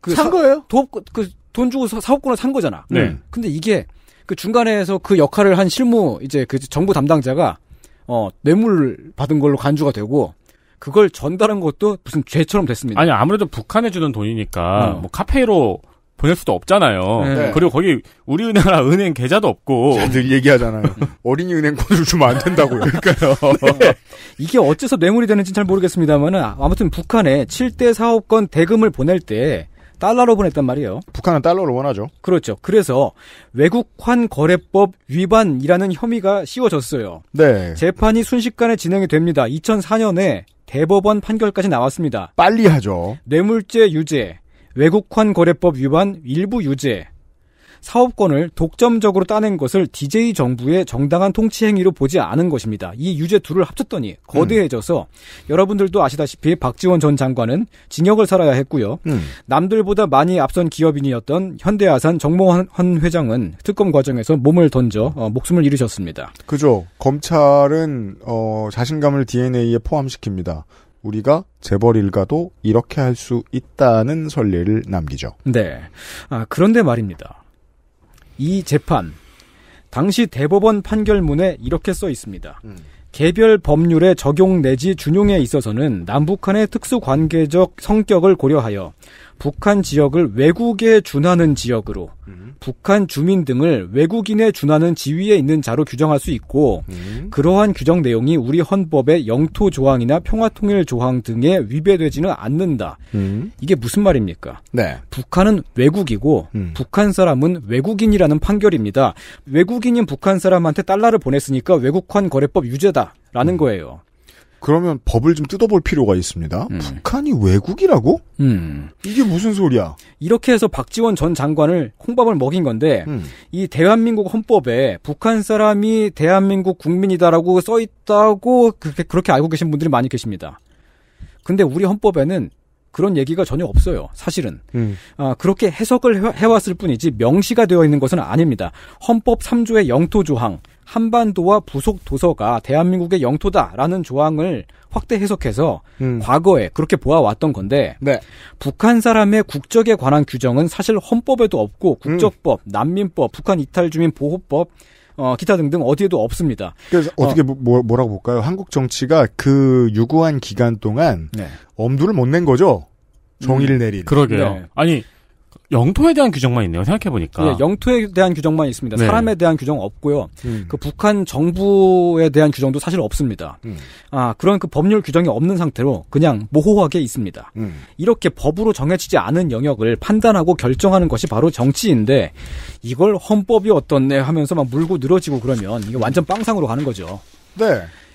Speaker 4: 그산 거예요? 그돈 주고 사업권을 산 거잖아. 네. 음. 근데 이게 그 중간에서 그 역할을 한 실무 이제 그 정부 담당자가 어, 뇌물 받은 걸로 간주가 되고 그걸 전달한 것도 무슨 죄처럼 됐습니다. 아니
Speaker 3: 아무래도 북한에 주는 돈이니까 음. 뭐 카페로 보낼 수도 없잖아요. 네. 네. 그리고 거기 우리은행라 은행 계좌도 없고 늘 얘기하잖아요. [laughs] 네. 어린이 은행 코드를 주면 안 된다고요. 그러니까요. [laughs] 네.
Speaker 4: 이게 어째서 뇌물이 되는지 잘 모르겠습니다만은 아무튼 북한에 7대 사업권 대금을 보낼 때 달러로 보냈단 말이에요. 북한은 달러로 원하죠. 그렇죠. 그래서 외국환 거래법 위반이라는 혐의가 씌워졌어요. 네. 재판이 순식간에 진행이 됩니다. 2004년에 대법원 판결까지 나왔습니다. 빨리 하죠. 뇌물죄 유죄, 외국환 거래법 위반 일부 유죄, 사업권을 독점적으로 따낸 것을 DJ 정부의 정당한 통치 행위로 보지 않은 것입니다. 이 유죄 둘을 합쳤더니 거대해져서 음. 여러분들도 아시다시피 박지원 전 장관은 징역을 살아야 했고요. 음. 남들보다 많이 앞선 기업인이었던 현대아산 정몽환 회장은 특검 과정에서 몸을 던져 어, 목숨을 잃으셨습니다.
Speaker 2: 그죠. 검찰은 어, 자신감을 DNA에 포함시킵니다. 우리가 재벌 일가도 이렇게 할 수 있다는 설례를 남기죠.
Speaker 4: 네. 아, 그런데 말입니다. 이 재판 당시 대법원 판결문에 이렇게 써 있습니다. 음. 개별 법률의 적용 내지 준용에 있어서는 남북한의 특수관계적 성격을 고려하여 북한 지역을 외국에 준하는 지역으로 음. 북한 주민 등을 외국인에 준하는 지위에 있는 자로 규정할 수 있고 음. 그러한 규정 내용이 우리 헌법의 영토 조항이나 평화통일 조항 등에 위배되지는 않는다. 음. 이게 무슨 말입니까? 네. 북한은 외국이고 음. 북한 사람은 외국인이라는 판결입니다. 외국인인 북한 사람한테 달러를 보냈으니까 외국환 거래법 유죄다라는 음. 거예요.
Speaker 2: 그러면 법을 좀 뜯어볼 필요가 있습니다. 음. 북한이 외국이라고? 음.
Speaker 4: 이게 무슨 소리야? 이렇게 해서 박지원 전 장관을 콩밥을 먹인 건데 음. 이 대한민국 헌법에 북한 사람이 대한민국 국민이다라고 써 있다고 그렇게 그렇게 알고 계신 분들이 많이 계십니다. 근데 우리 헌법에는 그런 얘기가 전혀 없어요. 사실은 음. 아, 그렇게 해석을 해왔을 뿐이지 명시가 되어 있는 것은 아닙니다. 헌법 3조의 영토 조항, 한반도와 부속 도서가 대한민국의 영토다라는 조항을 확대 해석해서 음. 과거에 그렇게 보아왔던 건데 네. 북한 사람의 국적에 관한 규정은 사실 헌법에도 없고 음. 국적법, 음. 난민법, 북한 이탈주민 보호법 어, 기타 등등 어디에도 없습니다.
Speaker 2: 그래서 어. 어떻게 어, 뭐, 뭐라고 볼까요? 한국 정치가 그 유구한 기간 동안 네. 엄두를 못 낸 거죠. 정의를 음, 내린. 그러게요. 네.
Speaker 3: 아니 영토에 대한 규정만 있네요. 생각해 보니까. 예, 네, 영토에 대한 규정만 있습니다.
Speaker 4: 네. 사람에 대한 규정 없고요. 음. 그 북한 정부에 대한 규정도 사실 없습니다. 음. 아 그런 그 법률 규정이 없는 상태로 그냥 모호하게 있습니다. 음. 이렇게 법으로 정해지지 않은 영역을 판단하고 결정하는 것이 바로 정치인데 이걸 헌법이 어떻네 하면서 막 물고 늘어지고 그러면 이게 완전 빵상으로 가는 거죠.
Speaker 2: 네.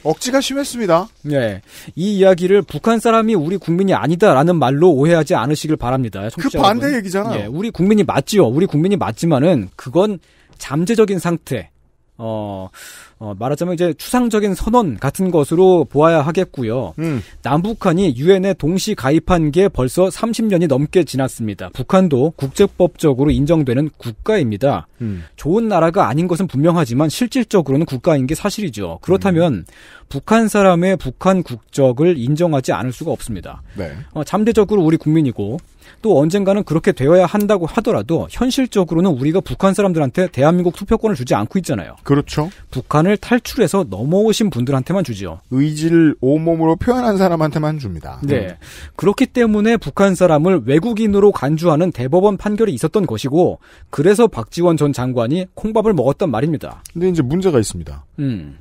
Speaker 2: 억지가 심했습니다.
Speaker 4: 네. 이 이야기를 북한 사람이 우리 국민이 아니다라는 말로 오해하지 않으시길 바랍니다. 그 반대 여러분. 얘기잖아요. 예, 우리 국민이 맞지요. 우리 국민이 맞지만은 그건 잠재적인 상태. 어, 어, 말하자면 이제 추상적인 선언 같은 것으로 보아야 하겠고요. 음. 남북한이 유엔에 동시 가입한 게 벌써 30년이 넘게 지났습니다. 북한도 국제법적으로 인정되는 국가입니다. 음. 좋은 나라가 아닌 것은 분명하지만 실질적으로는 국가인 게 사실이죠. 그렇다면 음. 북한 사람의 북한 국적을 인정하지 않을 수가 없습니다. 네. 어, 잠재적으로 우리 국민이고 또 언젠가는 그렇게 되어야 한다고 하더라도 현실적으로는 우리가 북한 사람들한테 대한민국 투표권을 주지 않고 있잖아요. 그렇죠. 북한을 탈출해서 넘어오신 분들한테만 주지요.
Speaker 2: 의지를 온몸으로 표현한 사람한테만 줍니다. 네. 음.
Speaker 4: 그렇기 때문에 북한 사람을 외국인으로 간주하는 대법원 판결이 있었던 것이고 그래서 박지원 전 장관이 콩밥을
Speaker 2: 먹었단 말입니다. 근데 이제 문제가 있습니다. 음.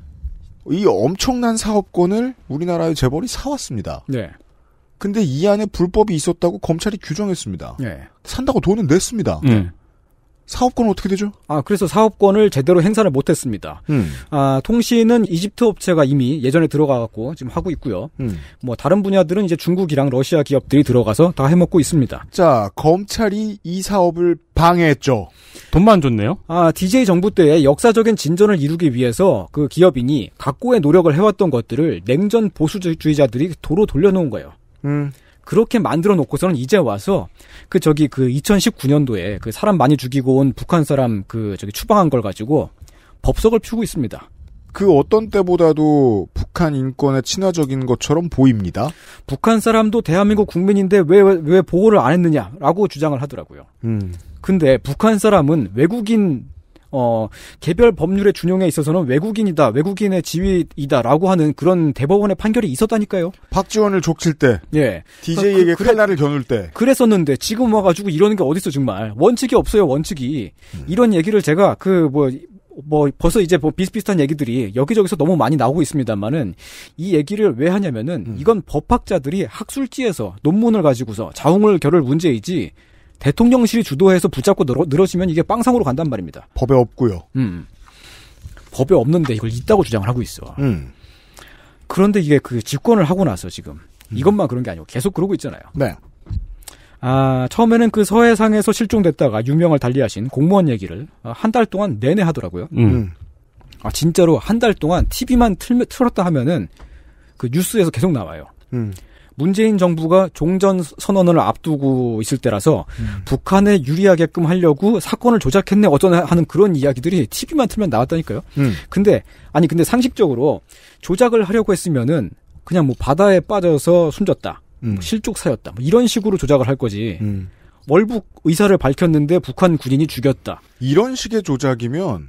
Speaker 2: 이 엄청난 사업권을 우리나라의 재벌이 사왔습니다. 네. 근데 이 안에 불법이 있었다고 검찰이 규정했습니다. 네. 산다고 돈은 냈습니다. 네. 사업권은 어떻게 되죠? 아, 그래서
Speaker 4: 사업권을 제대로 행사를 못했습니다. 음. 아, 통신은 이집트 업체가 이미 예전에 들어가갖고 지금 하고 있고요. 음. 뭐, 다른 분야들은 이제 중국이랑 러시아 기업들이 들어가서 다 해먹고 있습니다. 자, 검찰이 이 사업을 방해했죠. 돈만 줬네요? 아, DJ 정부 때 역사적인 진전을 이루기 위해서 그 기업인이 각고의 노력을 해왔던 것들을 냉전 보수주의자들이 도로 돌려놓은 거예요. 음. 그렇게 만들어 놓고서는 이제 와서 그 저기 그 2019년도에 그 사람 많이 죽이고 온 북한 사람 그 저기 추방한 걸
Speaker 2: 가지고 법석을 피우고 있습니다. 그 어떤 때보다도 북한 인권에 친화적인 것처럼 보입니다. 북한 사람도 대한민국 국민인데 왜, 왜, 왜 보호를 안
Speaker 4: 했느냐라고 주장을 하더라고요. 음. 근데 북한 사람은 외국인 어, 개별 법률의 준용에 있어서는 외국인이다, 외국인의 지위이다라고 하는 그런 대법원의 판결이 있었다니까요.
Speaker 2: 박지원을 족칠 때, 예, DJ에게 그, 그 칼날을 겨눌 때, 그랬었는데
Speaker 4: 지금 와가지고 이러는 게 어딨어 정말 원칙이 없어요 원칙이 음. 이런 얘기를 제가 그 뭐 뭐 벌써 이제 뭐 비슷비슷한 얘기들이 여기저기서 너무 많이 나오고 있습니다만은 이 얘기를 왜 하냐면은 음. 이건 법학자들이 학술지에서 논문을 가지고서 자웅을 겨룰 문제이지 대통령실이 주도해서 붙잡고 늘어, 지면 이게 빵상으로 간단 말입니다.
Speaker 2: 법에 없고요. 음.
Speaker 4: 법에 없는데 이걸 있다고 주장을 하고 있어. 음. 그런데 이게 그 집권을 하고 나서 지금 음. 이것만 그런 게 아니고 계속 그러고 있잖아요. 네. 아, 처음에는 그 서해상에서 실종됐다가 유명을 달리하신 공무원 얘기를 한 달 동안 내내 하더라고요. 음. 음. 아, 진짜로 한 달 동안 TV만 틀, 틀었다 하면은 그 뉴스에서 계속 나와요. 음. 문재인 정부가 종전 선언을 앞두고 있을 때라서 음. 북한에 유리하게끔 하려고 사건을 조작했네 어쩌네 하는 그런 이야기들이 TV만 틀면 나왔다니까요. 음. 근데 아니 근데 상식적으로 조작을 하려고 했으면은 그냥 뭐 바다에 빠져서 숨졌다. 음. 뭐 실족사였다. 뭐 이런 식으로 조작을 할 거지. 음. 월북 의사를 밝혔는데 북한 군인이 죽였다. 이런 식의 조작이면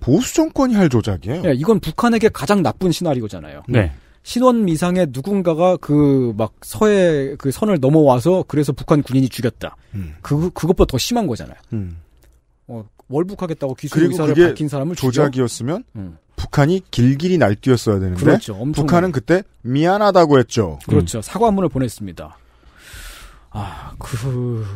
Speaker 2: 보수 정권이 할 조작이에요.
Speaker 4: 네, 이건 북한에게 가장 나쁜 시나리오잖아요. 네. 신원 미상의 누군가가 그 막 서해 그 선을 넘어와서 그래서 북한 군인이 죽였다. 음. 그 그것보다 더 심한 거잖아요. 음. 어, 월북하겠다고 기술 의사를 밝힌 사람을 조작이었으면 음.
Speaker 2: 북한이 길길이 날뛰었어야 되는데 그렇죠, 북한은 그때 미안하다고 했죠. 그렇죠.
Speaker 4: 음. 사과문을 보냈습니다. 아, 그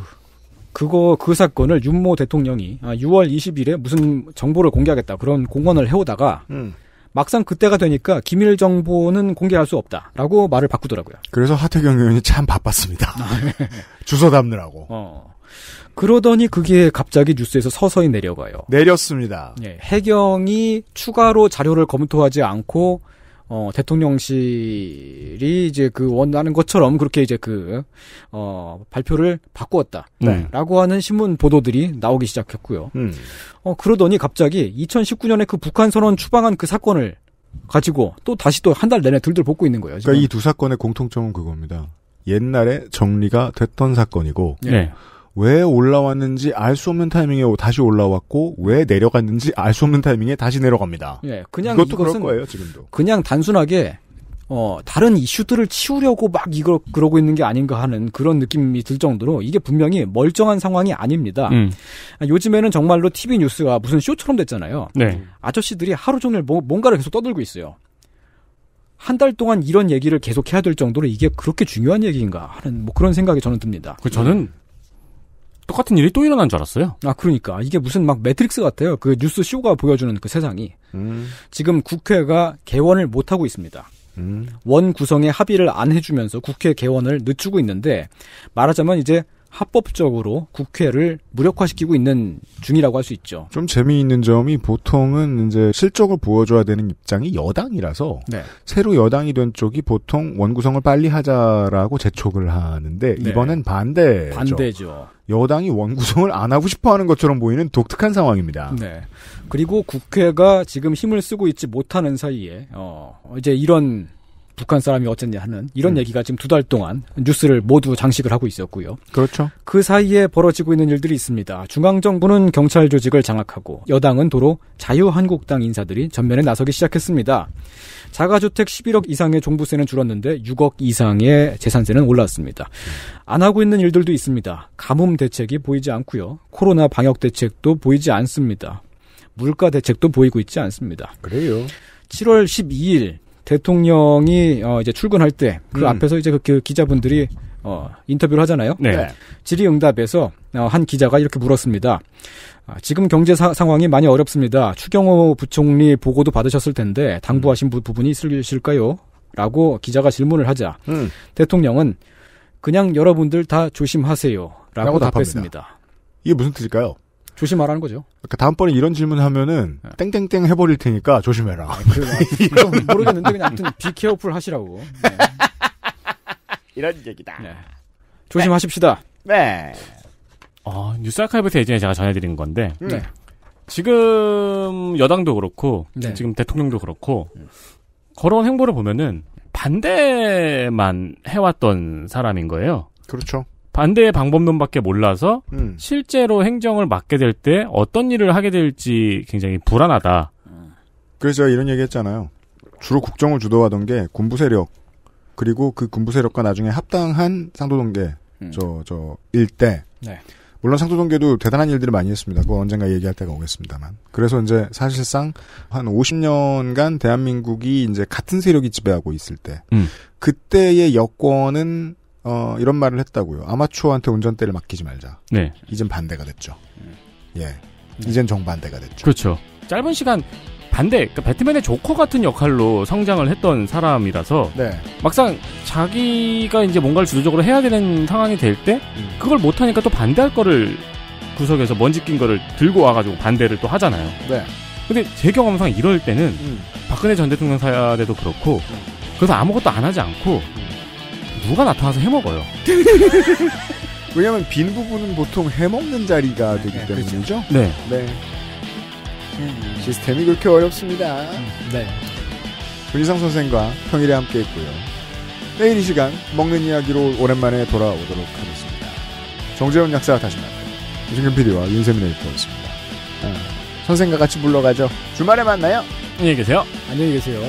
Speaker 4: 그거 그 사건을 윤모 대통령이 아, 6월 20일에 무슨 정보를 공개하겠다 그런 공언을 해오다가 음. 막상 그때가 되니까 기밀 정보는 공개할 수 없다라고 말을 바꾸더라고요.
Speaker 2: 그래서 하태경 의원이 참 바빴습니다. 아, 네. [laughs] 주소
Speaker 4: 담느라고. 어. 그러더니 그게 갑자기 뉴스에서 서서히 내려가요. 내렸습니다. 예, 해경이 추가로 자료를 검토하지 않고 어, 대통령실이 이제 그 원하는 것처럼 그렇게 이제 그, 어, 발표를 바꾸었다. 네. 라고 하는 신문 보도들이 나오기 시작했고요. 음. 어, 그러더니 갑자기 2019년에 그 북한 선언 추방한 그 사건을 가지고 또 다시 또 한 달 내내 들들 볶고
Speaker 2: 있는 거예요. 그러니까 이 두 사건의 공통점은 그겁니다. 옛날에 정리가 됐던 사건이고. 네. 네. 왜 올라왔는지 알 수 없는 타이밍에 다시 올라왔고 왜 내려갔는지 알 수 없는 타이밍에 다시 내려갑니다.
Speaker 4: 예, 그냥 이것도 그럴 거예요 지금도.
Speaker 2: 그냥 단순하게
Speaker 4: 어 다른 이슈들을 치우려고 막 이걸 그러고 있는 게 아닌가 하는 그런 느낌이 들 정도로 이게 분명히 멀쩡한 상황이 아닙니다. 음. 요즘에는 정말로 TV 뉴스가 무슨 쇼처럼 됐잖아요. 네. 아저씨들이 하루 종일 뭐, 뭔가를 계속 떠들고 있어요. 한 달 동안 이런 얘기를 계속 해야 될 정도로 이게 그렇게 중요한 얘기인가 하는 뭐 그런 생각이 저는 듭니다. 그 저는 똑같은 일이 또 일어난 줄 알았어요. 아, 그러니까. 이게 무슨 막 매트릭스 같아요. 그 뉴스 쇼가 보여주는 그 세상이. 음. 지금 국회가 개원을 못하고 있습니다. 음. 원 구성에 합의를 안 해주면서 국회 개원을 늦추고 있는데, 말하자면 이제 합법적으로 국회를 무력화시키고 있는 중이라고 할 수 있죠.
Speaker 2: 좀 재미있는 점이 보통은 이제 실적을 보여줘야 되는 입장이 여당이라서 네. 새로 여당이 된 쪽이 보통 원구성을 빨리 하자라고 재촉을 하는데 네. 이번엔 반대죠. 반대죠. 여당이 원구성을 안 하고 싶어 하는 것처럼 보이는 독특한 상황입니다.
Speaker 1: 네.
Speaker 4: 그리고 국회가 지금 힘을 쓰고 있지 못하는 사이에, 어, 이제 이런 북한 사람이 어쨌냐 하는 이런 음. 얘기가 지금 두 달 동안 뉴스를 모두 장식을 하고 있었고요. 그렇죠. 그 사이에 벌어지고 있는 일들이 있습니다. 중앙정부는 경찰 조직을 장악하고 여당은 도로 자유한국당 인사들이 전면에 나서기 시작했습니다. 자가주택 11억 이상의 종부세는 줄었는데 6억 이상의 재산세는 올랐습니다. 안 하고 있는 일들도 있습니다. 가뭄 대책이 보이지 않고요. 코로나 방역 대책도 보이지 않습니다. 물가 대책도 보이고 있지 않습니다. 그래요. 7월 12일 대통령이 어 이제 출근할 때그 음. 앞에서 이제 그, 그, 기자분들이 어 인터뷰를 하잖아요. 네. 네. 질의응답에서 어, 한 기자가 이렇게 물었습니다. 아, 지금 경제 사, 상황이 많이 어렵습니다. 추경호 부총리 보고도 받으셨을 텐데 당부하신 부, 부분이 있으실까요? 라고 기자가 질문을 하자 음. 대통령은 그냥 여러분들 다 조심하세요.
Speaker 2: 라고 답했습니다. 이게 무슨 뜻일까요?
Speaker 4: 조심하라는 거죠.
Speaker 2: 그러니까 다음번에 이런 질문 하면은 네. 땡땡땡 해버릴 테니까 조심해라. 그 [laughs] 모르겠는데 그냥 아무튼
Speaker 4: 비케어풀 하시라고.
Speaker 3: 네.
Speaker 2: 이런 얘기다. 네. 조심하십시다. 네.
Speaker 3: 어, 뉴스 아카이브에서 예전에 제가 전해드린 건데 네. 지금 여당도 그렇고 네. 지금 대통령도 그렇고 걸어온 행보를 보면은 반대만 해왔던 사람인 거예요. 그렇죠. 반대의 방법론밖에 몰라서 음. 실제로 행정을 맡게 될 때 어떤 일을 하게 될지 굉장히 불안하다.
Speaker 2: 그래서 제가 이런 얘기 했잖아요. 주로 국정을 주도하던 게 군부 세력 그리고 그 군부 세력과 나중에 합당한 상도동계 음. 저저 일대 네. 물론 상도동계도 대단한 일들을 많이 했습니다. 그거 언젠가 얘기할 때가 오겠습니다만. 그래서 이제 사실상 한 50년간 대한민국이 이제 같은 세력이 지배하고 있을 때, 음. 그때의 여권은 어, 이런 말을 했다고요. 아마추어한테 운전대를 맡기지 말자. 네. 이젠 반대가 됐죠. 네. 예. 이젠 정반대가 됐죠.
Speaker 3: 그렇죠. 짧은 시간 반대, 그러니까 배트맨의 조커 같은 역할로 성장을 했던 사람이라서 네. 막상 자기가 이제 뭔가를 주도적으로 해야 되는 상황이 될때 음. 그걸 못 하니까 또 반대할 거를 구석에서 먼지 낀 거를 들고 와가지고 반대를 또 하잖아요. 네. 근데 제 경험상 이럴 때는 음. 박근혜 전 대통령 사야 돼도 그렇고 음. 그래서 아무것도
Speaker 2: 안 하지 않고 음. 누가 나타나서 해먹어요. [laughs] 왜냐면빈 부분은 보통 해먹는 자리가 네, 되기 네, 그렇죠. 때문이죠. 그렇죠. 네. 네. 음. 시스템이 그렇게 어렵습니다. 음. 네. 조이상 선생과 평일에 함께했고요. 내일 이 시간 먹는 이야기로 오랜만에 돌아오도록 하겠습니다. 정재훈 약사 다시 만나요. 유승균 PD와 윤세민 에디터였습니다. 아, 네. 선생과 같이 불러가죠 주말에 만나요. 안녕히 계세요. 안녕히 계세요.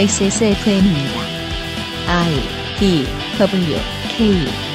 Speaker 2: XSFM입니다. I D W K